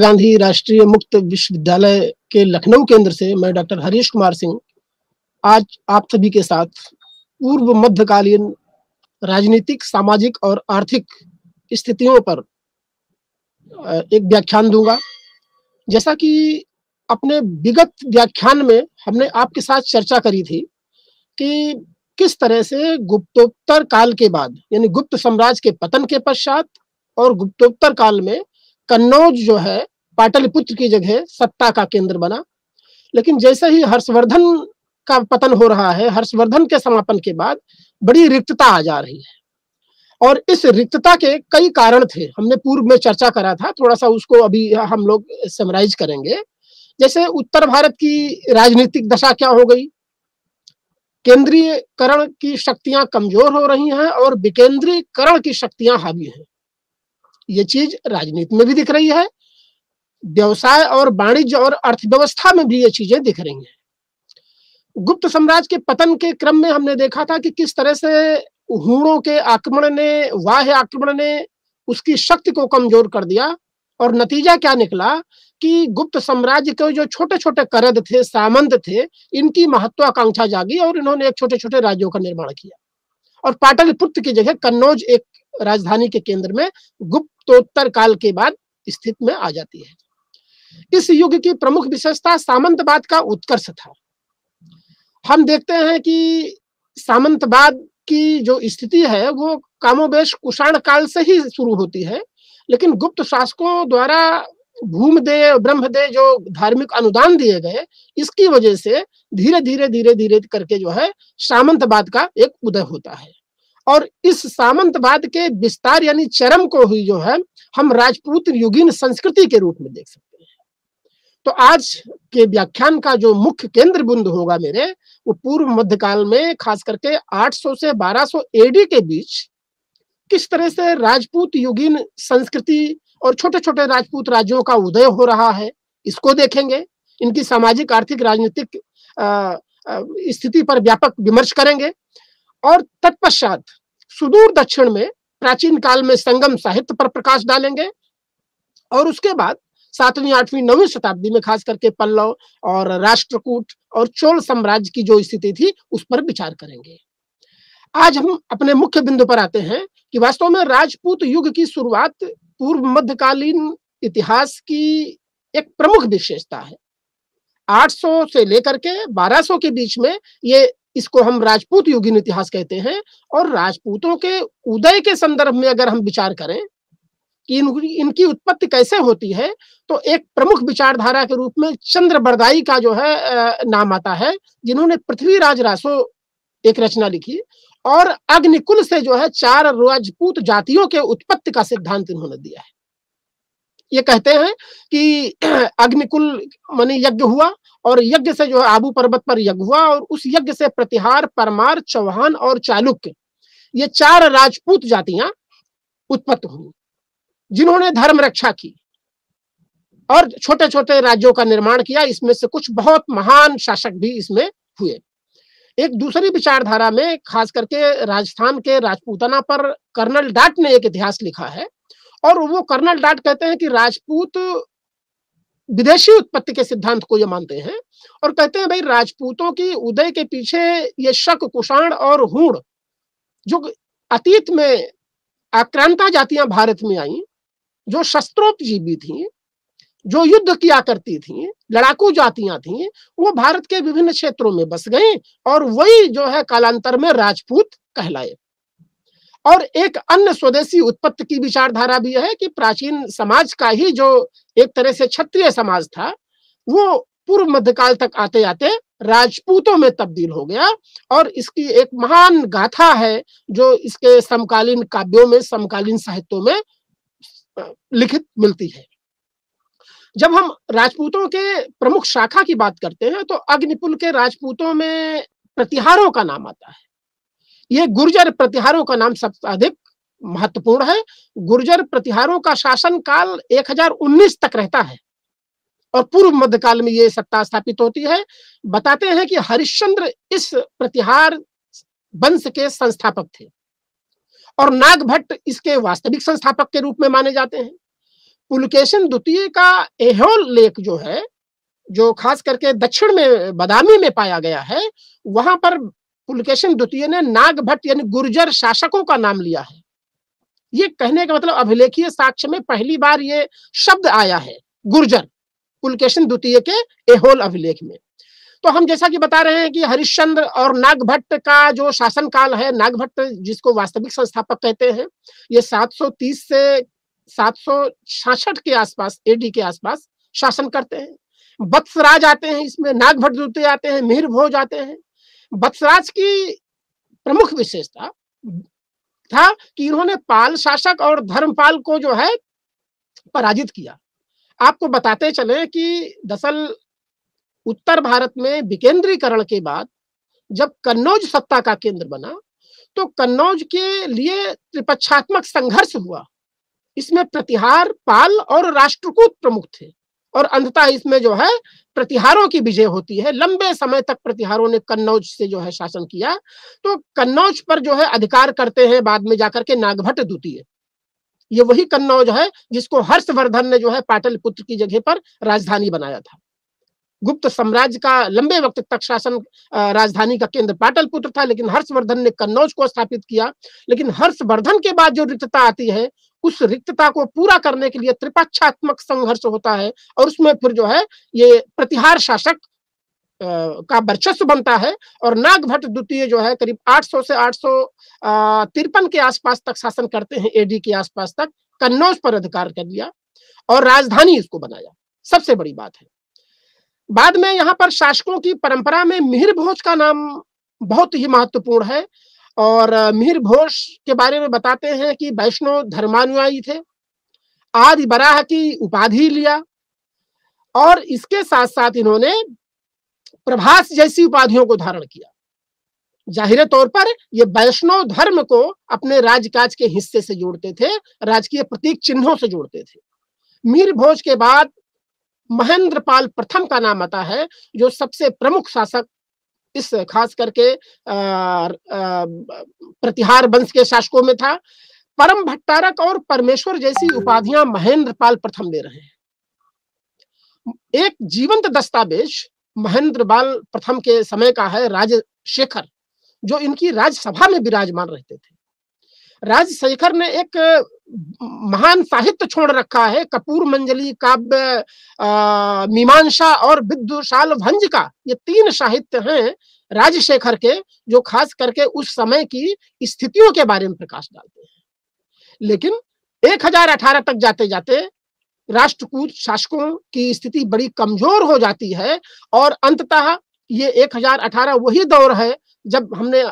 गांधी राष्ट्रीय मुक्त विश्वविद्यालय के लखनऊ केंद्र से मैं डॉक्टर हरीश कुमार सिंह आज आप सभी के साथ पूर्व मध्यकालीन राजनीतिक सामाजिक और आर्थिक स्थितियों पर एक व्याख्यान दूंगा जैसा कि अपने विगत व्याख्यान में हमने आपके साथ चर्चा करी थी कि किस तरह से गुप्तोत्तर काल के बाद यानी गुप्त साम्राज्य के पतन के पश्चात और गुप्तोत्तर काल में कन्नौज जो है पाटलिपुत्र की जगह सत्ता का केंद्र बना लेकिन जैसे ही हर्षवर्धन का पतन हो रहा है हर्षवर्धन के समापन के बाद बड़ी रिक्तता आ जा रही है और इस रिक्तता के कई कारण थे हमने पूर्व में चर्चा करा था थोड़ा सा उसको अभी हम लोग समराइज करेंगे जैसे उत्तर भारत की राजनीतिक दशा क्या हो गई केंद्रीयकरण की शक्तियां कमजोर हो रही हैं और विकेंद्रीकरण की शक्तियां हावी हैं ये चीज राजनीति में भी दिख रही है व्यवसाय और वाणिज्य और अर्थव्यवस्था में भी ये चीजें दिख रही हैं गुप्त साम्राज्य के पतन के क्रम में हमने देखा था कि किस तरह से हूणों के आक्रमण ने वाह आक्रमण ने उसकी शक्ति को कमजोर कर दिया और नतीजा क्या निकला कि गुप्त साम्राज्य के जो छोटे छोटे करद थे सामंत थे इनकी महत्वाकांक्षा जागी और इन्होंने एक छोटे छोटे राज्यों का निर्माण किया और पाटलिपुत्र की जगह कन्नौज एक राजधानी के केंद्र में गुप्त गुप्तोत्तर काल के बाद स्थित में आ जाती है इस युग की प्रमुख विशेषता सामंतवाद का उत्कर्ष था हम देखते हैं कि सामंतवाद की जो स्थिति है वो कामोवेश कुषाण काल से ही शुरू होती है लेकिन गुप्त शासकों द्वारा भूम दे ब्रह्म दे जो धार्मिक अनुदान दिए गए इसकी वजह से धीरे धीरे धीरे धीरे करके जो है सामंतवाद का एक उदय होता है और इस सामंतवाद के विस्तार यानी चरम को ही जो है हम राजपूत युगीन संस्कृति के रूप में देख सकते हैं तो आज के व्याख्यान का जो मुख्य केंद्र बिंदु होगा मेरे वो पूर्व मध्यकाल में खास करके 800 से 1200 एडी के बीच किस तरह से राजपूत युगीन संस्कृति और छोटे छोटे राजपूत राज्यों का उदय हो रहा है इसको देखेंगे इनकी सामाजिक आर्थिक राजनीतिक स्थिति पर व्यापक विमर्श करेंगे और तत्पश्चात सुदूर दक्षिण में प्राचीन काल में संगम साहित्य पर प्रकाश डालेंगे और उसके बाद सातवीं आठवीं नौवीं शताब्दी में खास करके पल्लव और राष्ट्रकूट और चोल साम्राज्य की जो स्थिति थी उस पर विचार करेंगे आज हम अपने मुख्य बिंदु पर आते हैं कि वास्तव में राजपूत युग की शुरुआत पूर्व मध्यकालीन इतिहास की एक प्रमुख विशेषता है 800 से लेकर के 1200 के बीच में ये इसको हम राजपूत युगीन इतिहास कहते हैं और राजपूतों के उदय के संदर्भ में अगर हम विचार करें कि इन, इनकी उत्पत्ति कैसे होती है तो एक प्रमुख विचारधारा के रूप में चंद्र बरदाई का जो है नाम आता है जिन्होंने पृथ्वीराज रासो एक रचना लिखी और अग्निकुल से जो है चार राजपूत जातियों के उत्पत्ति का सिद्धांत इन्होंने दिया है ये कहते हैं कि अग्निकुल मानी यज्ञ हुआ और यज्ञ से जो है आबू पर्वत पर यज्ञ हुआ और उस यज्ञ से प्रतिहार परमार चौहान और चालुक्य ये चार राजपूत जातियां उत्पन्न हुई जिन्होंने धर्म रक्षा की और छोटे छोटे राज्यों का निर्माण किया इसमें से कुछ बहुत महान शासक भी इसमें हुए एक दूसरी विचारधारा में खास करके राजस्थान के राजपूताना पर कर्नल डाट ने एक इतिहास लिखा है और वो कर्नल डाट कहते हैं कि राजपूत विदेशी उत्पत्ति के सिद्धांत को ये मानते हैं और कहते हैं भाई राजपूतों की उदय के पीछे ये शक कुषाण और हूण जो अतीत में आक्रांता जातियां भारत में आई जो शस्त्रोपजीवी थी जो युद्ध किया करती थी लड़ाकू जातियां थी वो भारत के विभिन्न क्षेत्रों में बस गई और वही जो है कालांतर में राजपूत कहलाए और एक अन्य स्वदेशी उत्पत्ति की विचारधारा भी है कि प्राचीन समाज का ही जो एक तरह से क्षत्रिय समाज था वो पूर्व मध्यकाल तक आते आते राजपूतों में तब्दील हो गया और इसकी एक महान गाथा है जो इसके समकालीन काव्यों में समकालीन साहित्यों में लिखित मिलती है जब हम राजपूतों के प्रमुख शाखा की बात करते हैं तो अग्निपुल के राजपूतों में प्रतिहारों का नाम आता है ये गुर्जर प्रतिहारों का नाम सबसे अधिक महत्वपूर्ण है गुर्जर प्रतिहारों का शासन काल 1019 तक रहता है और पूर्व मध्यकाल में ये सत्ता स्थापित होती है बताते हैं कि हरिश्चंद्र इस प्रतिहार वंश के संस्थापक थे और नागभट्ट इसके वास्तविक संस्थापक के रूप में माने जाते हैं पुलकेशन द्वितीय का एहोल लेख जो है जो खास करके दक्षिण में बदामी में पाया गया है वहां पर पुलकेशन द्वितीय ने नाग भट्ट यानी गुर्जर शासकों का नाम लिया है ये कहने का मतलब अभिलेखीय साक्ष्य में पहली बार ये शब्द आया है गुर्जर पुलकेशन द्वितीय के एहोल अभिलेख में तो हम जैसा कि बता रहे हैं कि हरिश्चंद्र और नागभट्ट का जो शासन काल है नागभट्ट जिसको वास्तविक संस्थापक कहते हैं ये 730 से सात के आसपास एडी के आसपास शासन करते हैं बत्सराज आते हैं इसमें नागभट्ट द्वितीय आते हैं मिहिर भोज आते हैं बत्सराज की प्रमुख विशेषता था कि इन्होंने पाल शासक और धर्मपाल को जो है पराजित किया आपको बताते चले कि दरअसल उत्तर भारत में विकेंद्रीकरण के बाद जब कन्नौज सत्ता का केंद्र बना तो कन्नौज के लिए त्रिपक्षात्मक संघर्ष हुआ इसमें प्रतिहार पाल और राष्ट्रकूट प्रमुख थे और अंततः इसमें जो है प्रतिहारों की विजय होती है लंबे समय तक प्रतिहारों ने कन्नौज से जो है शासन किया तो कन्नौज पर जो है अधिकार करते हैं बाद में जाकर के नागभट द्वितीय ये वही कन्नौज है जिसको हर्षवर्धन ने जो है पाटलिपुत्र की जगह पर राजधानी बनाया था गुप्त साम्राज्य का लंबे वक्त तक शासन राजधानी का केंद्र पाटलपुत्र था लेकिन हर्षवर्धन ने कन्नौज को स्थापित किया लेकिन हर्षवर्धन के बाद जो रिक्तता आती है उस रिक्तता को पूरा करने के लिए त्रिपक्षात्मक संघर्ष होता है और उसमें फिर जो है ये प्रतिहार शासक का वर्चस्व बनता है और नागभट्ट द्वितीय जो है करीब 800 से आठ तिरपन के आसपास तक शासन करते हैं एडी के आसपास तक कन्नौज पर अधिकार कर लिया और राजधानी इसको बनाया सबसे बड़ी बात है बाद में यहाँ पर शासकों की परंपरा में मिहिर भोज का नाम बहुत ही महत्वपूर्ण है और मिहिर भोज के बारे में बताते हैं कि वैष्णव धर्मानुयायी थे आदि बराह की उपाधि लिया और इसके साथ साथ इन्होंने प्रभास जैसी उपाधियों को धारण किया जाहिर तौर पर ये वैष्णव धर्म को अपने राजकाज के हिस्से से जोड़ते थे राजकीय प्रतीक चिन्हों से जोड़ते थे मीर भोज के बाद महेंद्रपाल प्रथम का नाम आता है जो सबसे प्रमुख शासक इस खास करके प्रतिहार वंश के शासकों में था परम भट्टारक और परमेश्वर जैसी उपाधियां महेंद्रपाल प्रथम दे रहे हैं एक जीवंत दस्तावेज महेंद्रपाल प्रथम के समय का है राजशेखर जो इनकी राज्यसभा में विराजमान रहते थे राजशेखर ने एक महान साहित्य छोड़ रखा है कपूर मंजली काव्य मीमांसा और विद्युशाल भंज का ये तीन साहित्य हैं राजशेखर के जो खास करके उस समय की स्थितियों के बारे में प्रकाश डालते हैं लेकिन एक हजार अठारह तक जाते जाते राष्ट्रकूट शासकों की स्थिति बड़ी कमजोर हो जाती है और अंततः ये एक हजार अठारह वही दौर है जब हमने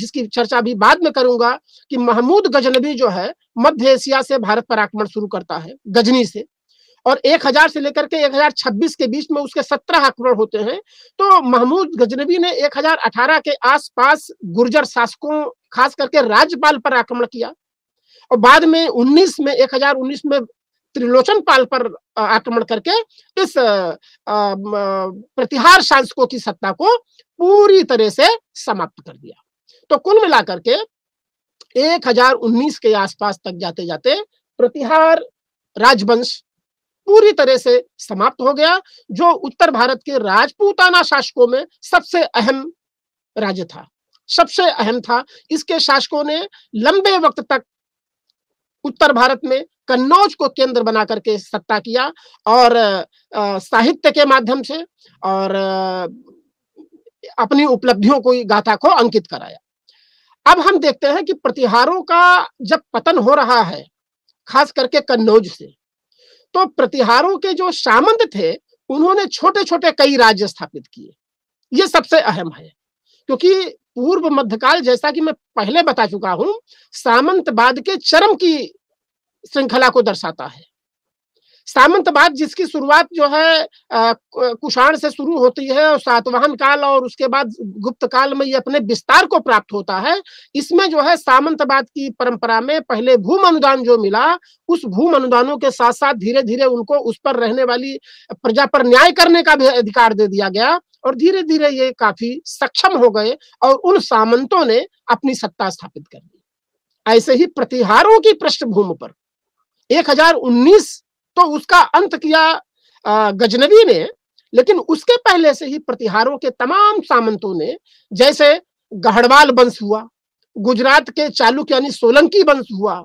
जिसकी चर्चा भी बाद में करूंगा कि महमूद गजनबी जो है मध्य एशिया से भारत पर आक्रमण शुरू करता है गजनी से और 1000 से लेकर के 1026 के बीच में उसके 17 आक्रमण होते हैं तो महमूद गजनबी ने 1018 के आसपास गुर्जर शासकों खास करके राज्यपाल पर आक्रमण किया और बाद में 19 में 1019 में त्रिलोचन पाल पर आक्रमण करके इस प्रतिहार शासकों की सत्ता को पूरी तरह से समाप्त कर दिया तो कुल मिलाकर के 1019 के आसपास तक जाते जाते प्रतिहार राजवंश पूरी तरह से समाप्त हो गया जो उत्तर भारत के राजपूताना शासकों में सबसे अहम राज्य था सबसे अहम था इसके शासकों ने लंबे वक्त तक उत्तर भारत में कन्नौज को केंद्र बना करके सत्ता किया और साहित्य के माध्यम से और अपनी उपलब्धियों को गाथा को अंकित कराया अब हम देखते हैं कि प्रतिहारों का जब पतन हो रहा है खास करके कन्नौज से तो प्रतिहारों के जो सामंत थे उन्होंने छोटे छोटे कई राज्य स्थापित किए ये सबसे अहम है क्योंकि पूर्व मध्यकाल जैसा कि मैं पहले बता चुका हूं सामंतवाद के चरम की श्रृंखला को दर्शाता है सामंतवाद जिसकी शुरुआत जो है कुषाण से शुरू होती है और सातवाहन काल और उसके बाद गुप्त काल में ये अपने विस्तार को प्राप्त होता है इसमें जो है सामंतवाद की परंपरा में पहले भूम अनुदान जो मिला उस भूम अनुदानों के साथ साथ धीरे धीरे उनको उस पर रहने वाली प्रजा पर न्याय करने का भी अधिकार दे दिया गया और धीरे धीरे ये काफी सक्षम हो गए और उन सामंतों ने अपनी सत्ता स्थापित कर दी ऐसे ही प्रतिहारों की पृष्ठभूमि पर 1019 तो उसका अंत किया गजनवी ने लेकिन उसके पहले से ही प्रतिहारों के तमाम सामंतों ने जैसे गढ़वाल वंश हुआ गुजरात के चालुक्य यानी सोलंकी वंश हुआ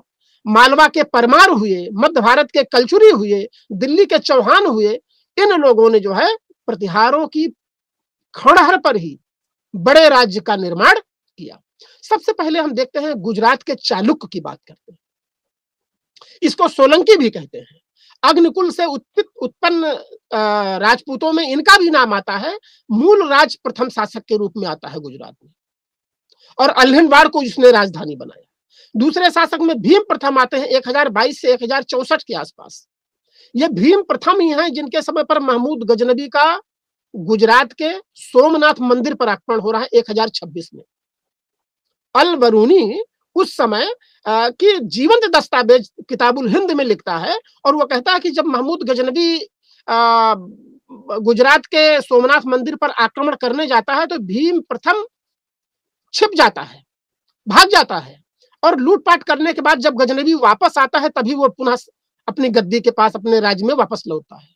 मालवा के परमार हुए मध्य भारत के कलचुरी हुए दिल्ली के चौहान हुए इन लोगों ने जो है प्रतिहारों की खड़हर पर ही बड़े राज्य का निर्माण किया सबसे पहले हम देखते हैं गुजरात के चालुक्य की बात करते हैं इसको सोलंकी भी कहते हैं अग्निकुल से उत्पित उत्पन्न राजपूतों में इनका भी नाम आता है मूल राज प्रथम शासक के रूप में आता है गुजरात में और अल्हनवाड़ को इसने राजधानी बनाया दूसरे शासक में भीम प्रथम आते हैं एक से एक के आसपास ये भीम प्रथम ही हैं जिनके समय पर महमूद गजनबी का गुजरात के सोमनाथ मंदिर पर आक्रमण हो रहा है 1026 में अल बरूनी उस समय की जीवंत दस्तावेज किताबुल हिंद में लिखता है और वो कहता है कि जब महमूद गजनबी गुजरात के सोमनाथ मंदिर पर आक्रमण करने जाता है तो भीम प्रथम छिप जाता है भाग जाता है और लूटपाट करने के बाद जब गजनबी वापस आता है तभी वो पुनः अपनी गद्दी के पास अपने राज्य में वापस लौटता है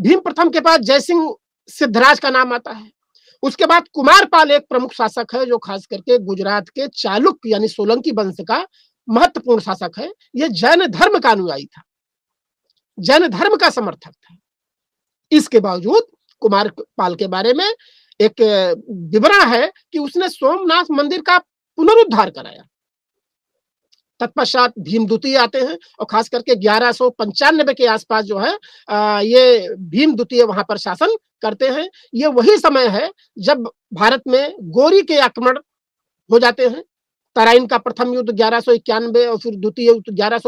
भीम प्रथम के पास जयसिंह सिद्धराज का नाम आता है उसके बाद कुमार पाल एक प्रमुख शासक है जो खास करके गुजरात के चालुक यानी सोलंकी वंश का महत्वपूर्ण शासक है यह जैन धर्म का अनुयायी था जैन धर्म का समर्थक था इसके बावजूद कुमार पाल के बारे में एक विवरण है कि उसने सोमनाथ मंदिर का पुनरुद्धार कराया तत्पश्चात भीम द्वितीय आते हैं और खास करके ग्यारह सौ पंचानबे के आसपास जो है आ, ये भीम द्वितीय वहां पर शासन करते हैं ये वही समय है जब भारत में गोरी के आक्रमण हो जाते हैं तराइन का प्रथम युद्ध ग्यारह और फिर द्वितीय युद्ध ग्यारह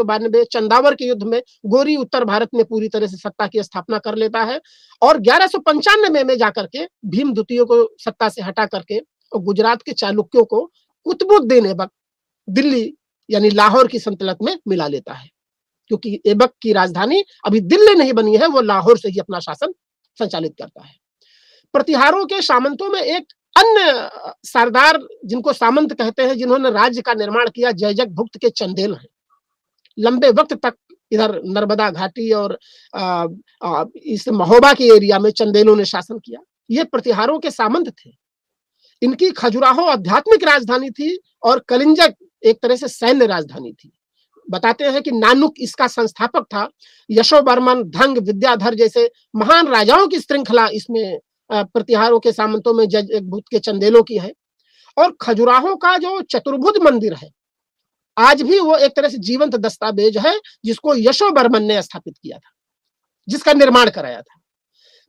चंदावर के युद्ध में गोरी उत्तर भारत में पूरी तरह से सत्ता की स्थापना कर लेता है और ग्यारह पंचानबे में जाकर के भीम द्वितीय को सत्ता से हटा करके और गुजरात के चालुक्यों को कुतुबुद्दीन एबक दिल्ली यानी लाहौर की संतलत में मिला लेता है क्योंकि एबक की राजधानी अभी दिल्ली नहीं बनी है वो लाहौर से ही अपना शासन संचालित करता है प्रतिहारों के सामंतों में एक अन्य सरदार जिनको सामंत कहते हैं जिन्होंने राज्य का निर्माण किया जयजग भुक्त के चंदेल हैं लंबे वक्त तक इधर नर्मदा घाटी और आ, आ, इस महोबा के एरिया में चंदेलों ने शासन किया ये प्रतिहारों के सामंत थे इनकी खजुराहो आध्यात्मिक राजधानी थी और कलिंजक एक तरह से सैन्य राजधानी थी बताते हैं कि नानुक इसका संस्थापक था यशोवर्मन धंग विद्याधर जैसे महान राजाओं की श्रृंखला इसमें प्रतिहारों के सामंतों में जज भूत के चंदेलों की है और खजुराहो का जो चतुर्भुज मंदिर है आज भी वो एक तरह से जीवंत दस्तावेज है जिसको यशो बर्मन ने स्थापित किया था जिसका निर्माण कराया था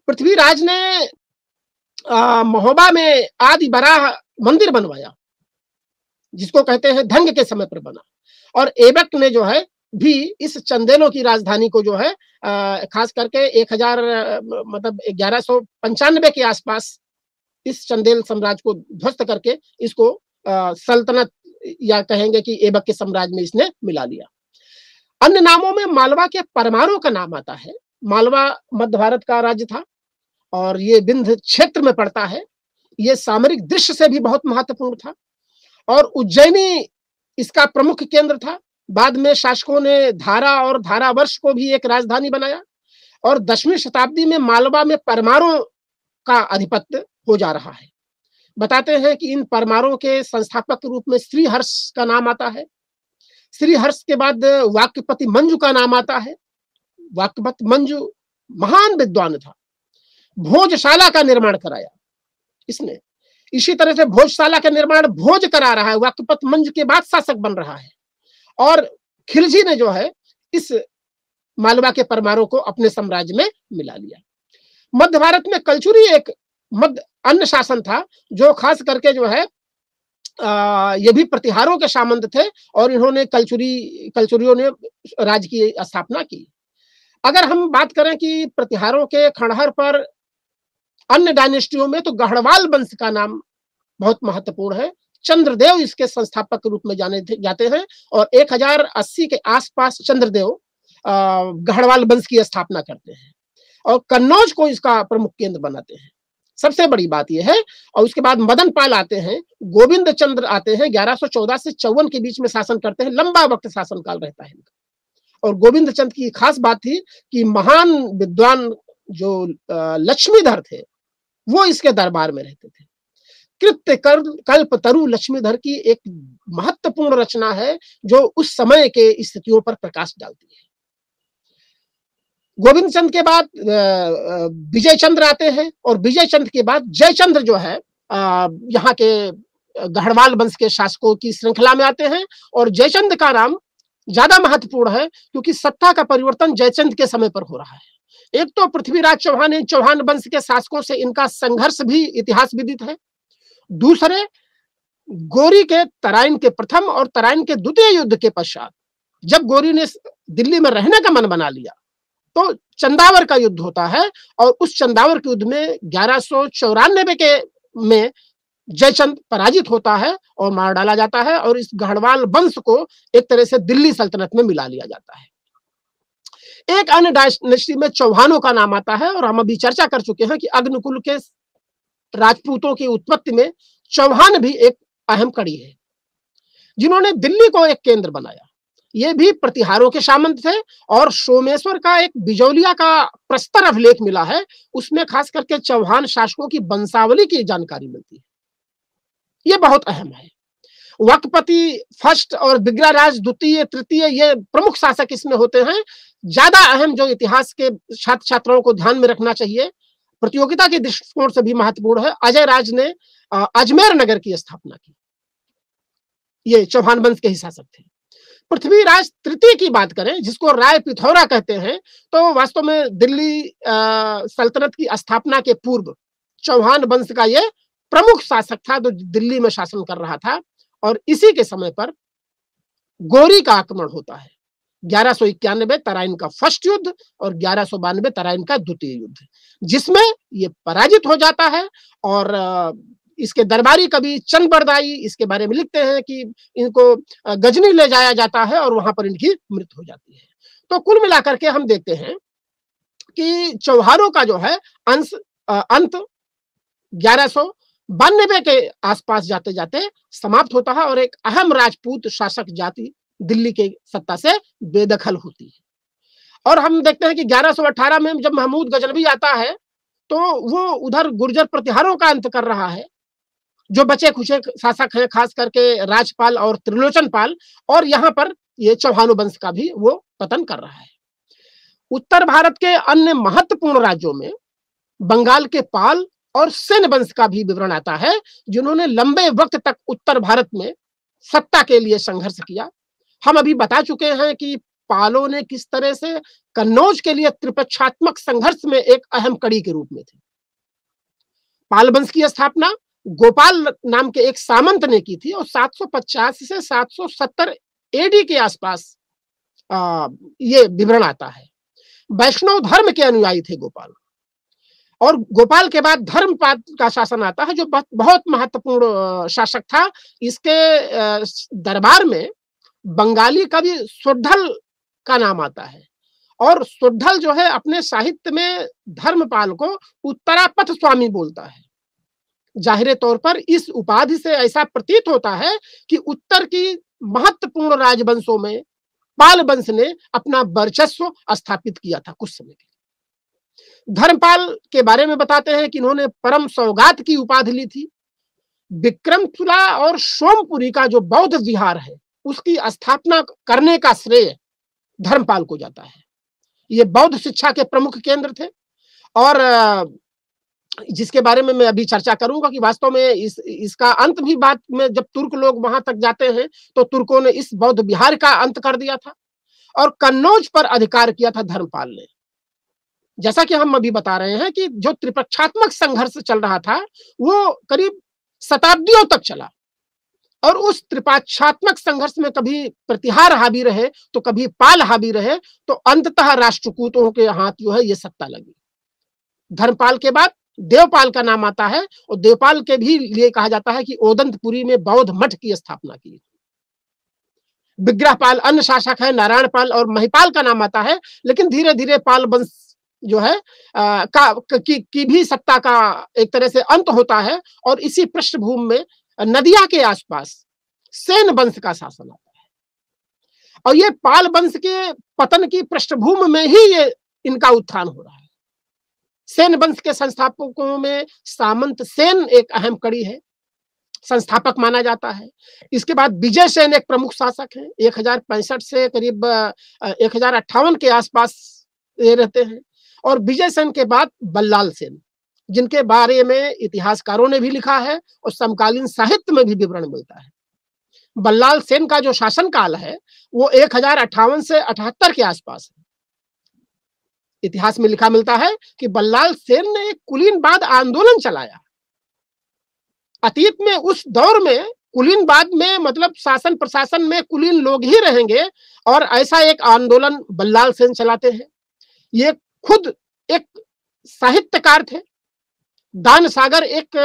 पृथ्वीराज ने महोबा में आदि बराह मंदिर बनवाया जिसको कहते हैं धंग के समय पर बना और एबक ने जो है भी इस चंदेलो की राजधानी को जो है खास करके एक हजार मतलब ग्यारह सौ पंचानबे के आसपास इस चंदेल साम्राज्य को ध्वस्त करके इसको सल्तनत या कहेंगे कि एबक के साम्राज्य में इसने मिला लिया अन्य नामों में मालवा के परमाणु का नाम आता है मालवा मध्य भारत का राज्य था और ये विंध्य क्षेत्र में पड़ता है ये सामरिक दृश्य से भी बहुत महत्वपूर्ण था और उज्जैनी इसका प्रमुख केंद्र था बाद में शासकों ने धारा और धारा वर्ष को भी एक राजधानी बनाया और दसवीं शताब्दी में मालवा में परमारों का आधिपत्य हो जा रहा है बताते हैं कि इन परमारों के संस्थापक रूप में श्रीहर्ष का नाम आता है श्रीहर्ष के बाद वाक्यपति मंजू का नाम आता है वाक्यपति मंजू महान विद्वान था भोजशाला का निर्माण कराया इसने इसी तरह से भोजशाला का निर्माण भोज करा रहा है वाकपत मंज के बाद शासक बन रहा है और खिलजी ने जो है इस मालवा के परमारों को अपने साम्राज्य में मिला लिया मध्य भारत में कलचुरी एक मध्य अन्य शासन था जो खास करके जो है ये भी प्रतिहारों के सामंत थे और इन्होंने कलचुरी कलचुरियों ने राज्य की स्थापना की अगर हम बात करें कि प्रतिहारों के खंडहर पर अन्य डायनेस्टियों में तो गढ़वाल वंश का नाम बहुत महत्वपूर्ण है चंद्रदेव इसके संस्थापक के रूप में जाने जाते हैं और 1080 के आसपास चंद्रदेव गढ़वाल वंश की स्थापना करते हैं और कन्नौज को इसका प्रमुख केंद्र बनाते हैं सबसे बड़ी बात यह है और उसके बाद मदन पाल आते हैं गोविंद चंद्र आते हैं 1114 से चौवन के बीच में शासन करते हैं लंबा वक्त शासन काल रहता है इनका और गोविंद चंद्र की खास बात थी कि महान विद्वान जो लक्ष्मीधर थे वो इसके दरबार में रहते थे कृत्य कल्प तरु लक्ष्मीधर की एक महत्वपूर्ण रचना है जो उस समय के स्थितियों पर प्रकाश डालती है गोविंद चंद के बाद विजय चंद्र आते हैं और विजय चंद्र के बाद जयचंद्र जो है यहाँ के गढ़वाल वंश के शासकों की श्रृंखला में आते हैं और जयचंद का नाम ज्यादा महत्वपूर्ण है क्योंकि सत्ता का परिवर्तन जयचंद के समय पर हो रहा है एक तो पृथ्वीराज चौहान इन चौहान वंश के शासकों से इनका संघर्ष भी इतिहास विदित है दूसरे गोरी के तराइन के प्रथम और तराइन के द्वितीय युद्ध के पश्चात जब गोरी ने दिल्ली में रहने का मन बना लिया तो चंदावर का युद्ध होता है और उस चंदावर के युद्ध में ग्यारह के में जयचंद पराजित होता है और मार डाला जाता है और इस गढ़वाल वंश को एक तरह से दिल्ली सल्तनत में मिला लिया जाता है एक अन्य डायनेस्टी में चौहानों का नाम आता है और हम अभी चर्चा कर चुके हैं कि अग्निकुल के राजपूतों की उत्पत्ति में चौहान भी एक अहम कड़ी है जिन्होंने दिल्ली को एक केंद्र बनाया ये भी प्रतिहारों के सामंत थे और सोमेश्वर का एक बिजौलिया का प्रस्तर अभिलेख मिला है उसमें खास करके चौहान शासकों की बंसावली की जानकारी मिलती है ये बहुत अहम है वकपति फर्स्ट और बिगरा द्वितीय तृतीय ये प्रमुख शासक इसमें होते हैं ज्यादा अहम जो इतिहास के छात्र छात्राओं को ध्यान में रखना चाहिए प्रतियोगिता के दृष्टिकोण से भी महत्वपूर्ण है अजय राज ने अजमेर नगर की स्थापना की ये चौहान वंश के ही शासक थे पृथ्वीराज तृतीय की बात करें जिसको राय पिथौरा कहते हैं तो वास्तव में दिल्ली आ, सल्तनत की स्थापना के पूर्व चौहान वंश का ये प्रमुख शासक था जो दिल्ली में शासन कर रहा था और इसी के समय पर गोरी का आक्रमण होता है ग्यारह सौ इक्यानवे तराइन का फर्स्ट युद्ध और ग्यारह सौ बानवे तराइन का द्वितीय युद्ध जिसमें ये पराजित हो जाता है और इसके दरबारी कवि चंद बरदाई इसके बारे में लिखते हैं कि इनको गजनी ले जाया जाता है और वहां पर इनकी मृत्यु हो जाती है तो कुल मिलाकर के हम देखते हैं कि चौहारों का जो है अंश अंत ग्यारह सौ बानबे के आसपास जाते जाते समाप्त होता है और एक अहम राजपूत शासक जाति दिल्ली के सत्ता से बेदखल होती है और हम देखते हैं कि 1118 में जब महमूद गजनवी आता है तो वो उधर गुर्जर प्रतिहारों का अंत कर रहा है जो बचे खुचे शासक हैं खास करके राजपाल और त्रिलोचन पाल और यहाँ पर ये चौहानो वंश का भी वो पतन कर रहा है उत्तर भारत के अन्य महत्वपूर्ण राज्यों में बंगाल के पाल और सेन वंश का भी विवरण आता है जिन्होंने लंबे वक्त तक उत्तर भारत में सत्ता के लिए संघर्ष किया हम अभी बता चुके हैं कि पालो ने किस तरह से कन्नौज के लिए त्रिपक्षात्मक संघर्ष में एक अहम कड़ी के रूप में थे पाल वंश की स्थापना गोपाल नाम के एक सामंत ने की थी और 750 से 770 एडी के आसपास ये विवरण आता है वैष्णव धर्म के अनुयायी थे गोपाल और गोपाल के बाद धर्मपाद का शासन आता है जो बहुत महत्वपूर्ण शासक था इसके दरबार में बंगाली कवि सुद्धल का नाम आता है और सुद्धल जो है अपने साहित्य में धर्मपाल को उत्तरापथ स्वामी बोलता है जाहिर तौर पर इस उपाधि से ऐसा प्रतीत होता है कि उत्तर की महत्वपूर्ण राजवंशों में पाल वंश ने अपना वर्चस्व स्थापित किया था कुछ समय के धर्मपाल के बारे में बताते हैं कि इन्होंने परम सौगात की उपाधि ली थी विक्रमतुला और सोमपुरी का जो बौद्ध विहार है उसकी स्थापना करने का श्रेय धर्मपाल को जाता है ये बौद्ध शिक्षा के प्रमुख केंद्र थे और जिसके बारे में मैं अभी चर्चा करूंगा कि वास्तव में इस इसका अंत भी बात में जब तुर्क लोग वहां तक जाते हैं तो तुर्कों ने इस बौद्ध बिहार का अंत कर दिया था और कन्नौज पर अधिकार किया था धर्मपाल ने जैसा कि हम अभी बता रहे हैं कि जो त्रिपक्षात्मक संघर्ष चल रहा था वो करीब शताब्दियों तक चला और उस त्रिपाक्षात्मक संघर्ष में कभी प्रतिहार हावी रहे तो कभी पाल हावी रहे तो अंततः राष्ट्रकूतों के हाथ जो है ये सत्ता लगी धर्मपाल के बाद देवपाल का नाम आता है और देवपाल के भी लिए कहा जाता है कि ओदंतपुरी में बौद्ध मठ की स्थापना की विग्रहपाल अन्य शासक है नारायण पाल और महिपाल का नाम आता है लेकिन धीरे धीरे पाल वंश जो है आ, का की, की भी सत्ता का एक तरह से अंत होता है और इसी पृष्ठभूमि में नदिया के आसपास सेन वंश का शासन आता है और ये पाल वंश के पतन की पृष्ठभूमि में ही ये इनका उत्थान हो रहा है सेन वंश के संस्थापकों में सामंत सेन एक अहम कड़ी है संस्थापक माना जाता है इसके बाद विजय सेन एक प्रमुख शासक है एक हजार पैंसठ से करीब एक हजार अट्ठावन के आसपास ये रहते हैं और विजय सेन के बाद बल्लाल सेन जिनके बारे में इतिहासकारों ने भी लिखा है और समकालीन साहित्य में भी विवरण मिलता है बल्लाल सेन का जो शासन काल है वो एक से अठहत्तर के आसपास है इतिहास में लिखा मिलता है कि बल्लाल सेन ने एक कुलीनवाद आंदोलन चलाया अतीत में उस दौर में कुलीनवाद में मतलब शासन प्रशासन में कुलीन लोग ही रहेंगे और ऐसा एक आंदोलन बल्लाल सेन चलाते हैं ये खुद एक साहित्यकार थे दान सागर एक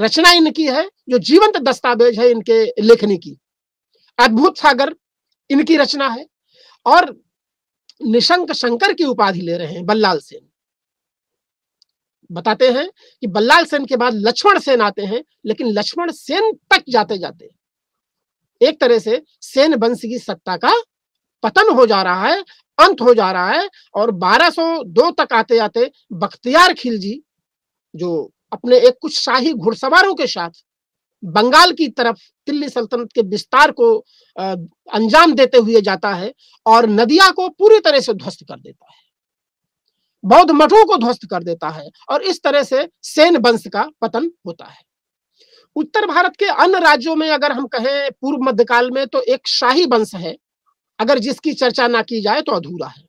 रचना इनकी है जो जीवंत दस्तावेज है इनके लेखनी की अद्भुत सागर इनकी रचना है और निशंक शंकर की उपाधि ले रहे हैं बल्लाल सेन बताते हैं कि बल्लाल सेन के बाद लक्ष्मण सेन आते हैं लेकिन लक्ष्मण सेन तक जाते जाते एक तरह से सेन वंश की सत्ता का पतन हो जा रहा है अंत हो जा रहा है और 1202 तक आते आते बख्तियार खिलजी जो अपने एक कुछ शाही घुड़सवारों के साथ बंगाल की तरफ दिल्ली सल्तनत के विस्तार को अंजाम देते हुए जाता है और नदिया को पूरी तरह से ध्वस्त कर देता है बौद्ध मठों को ध्वस्त कर देता है और इस तरह से सेन वंश का पतन होता है उत्तर भारत के अन्य राज्यों में अगर हम कहें पूर्व मध्यकाल में तो एक शाही वंश है अगर जिसकी चर्चा ना की जाए तो अधूरा है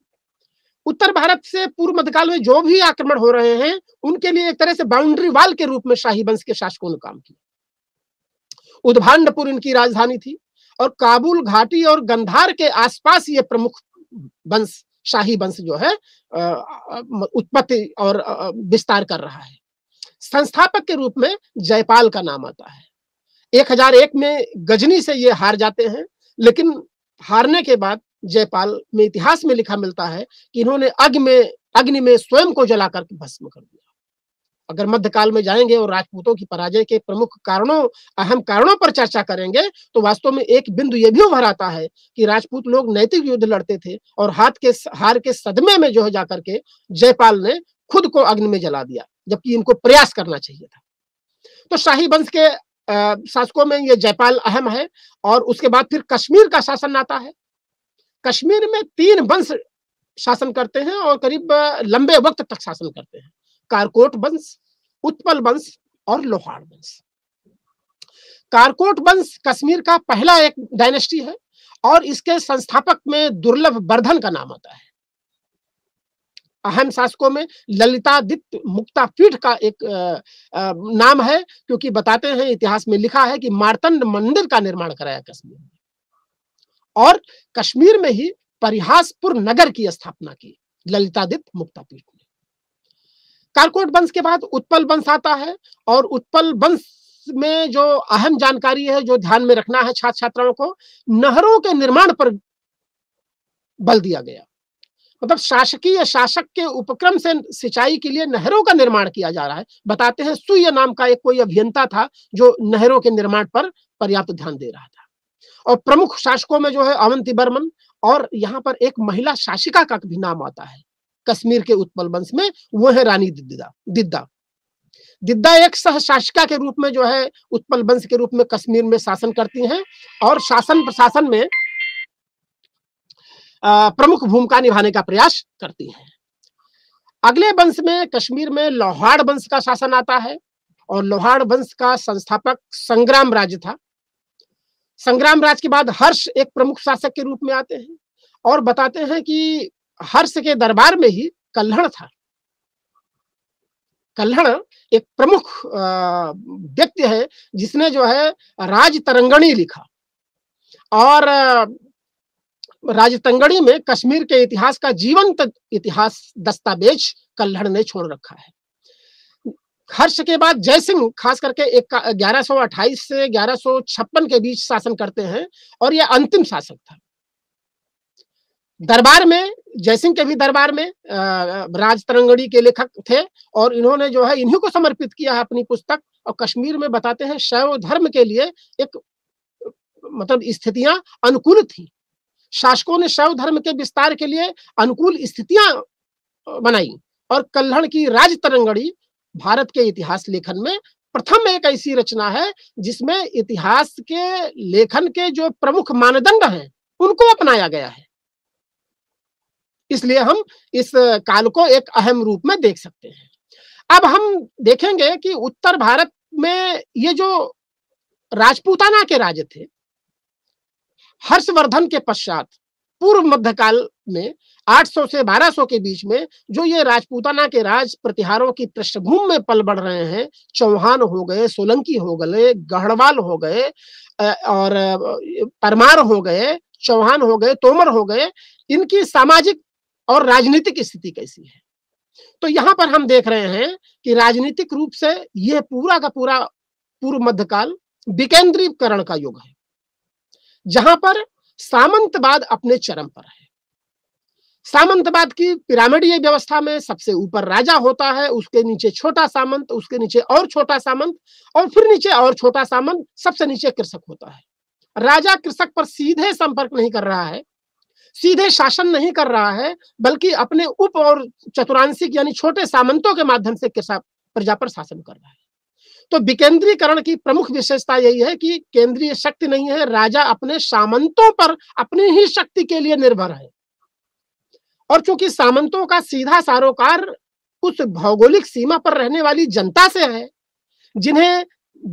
उत्तर भारत से पूर्व मध्यकाल में जो भी आक्रमण हो रहे हैं उनके लिए एक तरह से बाउंड्री वाल के रूप में शाही वंश के शासकों ने काम किया उदभांडपुर इनकी राजधानी थी और काबुल घाटी और गंधार के आसपास ये प्रमुख वंश शाही वंश जो है उत्पत्ति और विस्तार कर रहा है संस्थापक के रूप में जयपाल का नाम आता है 1001 में गजनी से ये हार जाते हैं लेकिन हारने के बाद जयपाल में इतिहास में लिखा मिलता है कि इन्होंने अग्नि में अग्नि में स्वयं को जला करके भस्म कर दिया अगर मध्यकाल में जाएंगे और राजपूतों की पराजय के प्रमुख कारणों अहम कारणों पर चर्चा करेंगे तो वास्तव में एक बिंदु यह भी उभर आता है कि राजपूत लोग नैतिक युद्ध लड़ते थे और हाथ के हार के सदमे में जो है जाकर के जयपाल ने खुद को अग्नि में जला दिया जबकि इनको प्रयास करना चाहिए था तो शाही वंश के शासकों में ये जयपाल अहम है और उसके बाद फिर कश्मीर का शासन आता है कश्मीर में तीन वंश शासन करते हैं और करीब लंबे वक्त तक शासन करते हैं कारकोट वंश उत्पल वंश और लोहार वंश कारकोट वंश कश्मीर का पहला एक डायनेस्टी है और इसके संस्थापक में दुर्लभ वर्धन का नाम आता है अहम शासकों में ललितादित्य मुक्तापीठ का एक नाम है क्योंकि बताते हैं इतिहास में लिखा है कि मार्तंड मंदिर का निर्माण कराया कश्मीर में और कश्मीर में ही परिहासपुर नगर की स्थापना की ललितादित्य मुक्तापीठ ने कारकोट वंश के बाद उत्पल वंश आता है और उत्पल वंश में जो अहम जानकारी है जो ध्यान में रखना है छात्र छात्राओं को नहरों के निर्माण पर बल दिया गया मतलब शासकीय शासक के उपक्रम से सिंचाई के लिए नहरों का निर्माण किया जा रहा है बताते हैं सूर्य नाम का एक कोई अभियंता था जो नहरों के निर्माण पर पर्याप्त ध्यान दे रहा था और प्रमुख शासकों में जो है अवंती बर्मन और यहाँ पर एक महिला शासिका का भी नाम आता है कश्मीर के उत्पल वंश में वो है रानी दिद्दा दिद्दा दिद्दा एक सह शासिका के रूप में जो है उत्पल वंश के रूप में कश्मीर में शासन करती हैं और शासन प्रशासन में प्रमुख भूमिका निभाने का प्रयास करती हैं अगले वंश में कश्मीर में लोहाड़ वंश का शासन आता है और लोहाड़ वंश का संस्थापक संग्राम राज्य था संग्राम राज के बाद हर्ष एक प्रमुख शासक के रूप में आते हैं और बताते हैं कि हर्ष के दरबार में ही कल्हण था कल्हण एक प्रमुख व्यक्ति है जिसने जो है राज तरंगणी लिखा और राज तरंगणी में कश्मीर के इतिहास का जीवंत इतिहास दस्तावेज कल्हण ने छोड़ रखा है हर्ष के बाद जयसिंह खास करके एक ग्यारह से ग्यारह के बीच शासन करते हैं और यह अंतिम शासक था दरबार में जयसिंह के भी दरबार में राज तरंगड़ी के लेखक थे और इन्होंने जो है इन्हीं को समर्पित किया है अपनी पुस्तक और कश्मीर में बताते हैं शैव धर्म के लिए एक मतलब स्थितियां अनुकूल थी शासकों ने शैव धर्म के विस्तार के लिए अनुकूल स्थितियां बनाई और कल्हण की राज तरंगड़ी भारत के इतिहास लेखन में प्रथम एक ऐसी रचना है जिसमें इतिहास के लेखन के जो प्रमुख मानदंड हैं उनको अपनाया गया है इसलिए हम इस काल को एक अहम रूप में देख सकते हैं अब हम देखेंगे कि उत्तर भारत में ये जो राजपूताना के राज थे हर्षवर्धन के पश्चात पूर्व मध्यकाल में 800 से 1200 के बीच में जो ये राजपूताना के राज प्रतिहारों की पृष्ठभूमि में पल बढ़ रहे हैं चौहान हो गए सोलंकी हो गए गढ़वाल हो गए और परमार हो गए चौहान हो गए तोमर हो गए इनकी सामाजिक और राजनीतिक स्थिति कैसी है तो यहाँ पर हम देख रहे हैं कि राजनीतिक रूप से यह पूरा का पूरा पूर्व मध्यकाल विकेंद्रीकरण का युग है जहां पर सामंतवाद अपने चरम पर है सामंतवाद की पिरामिडीय व्यवस्था में सबसे ऊपर राजा होता है उसके नीचे छोटा सामंत उसके नीचे और छोटा सामंत और फिर नीचे और छोटा सामंत सबसे नीचे कृषक होता है राजा कृषक पर सीधे संपर्क नहीं कर रहा है सीधे शासन नहीं कर रहा है बल्कि अपने उप और चतुरांशिक यानी छोटे सामंतों के माध्यम से कृषक प्रजा पर शासन कर रहा है तो विकेंद्रीकरण की प्रमुख विशेषता यही है कि केंद्रीय शक्ति नहीं है राजा अपने सामंतों पर अपनी ही शक्ति के लिए निर्भर है और चूंकि सामंतों का सीधा सारोकार उस भौगोलिक सीमा पर रहने वाली जनता से है जिन्हें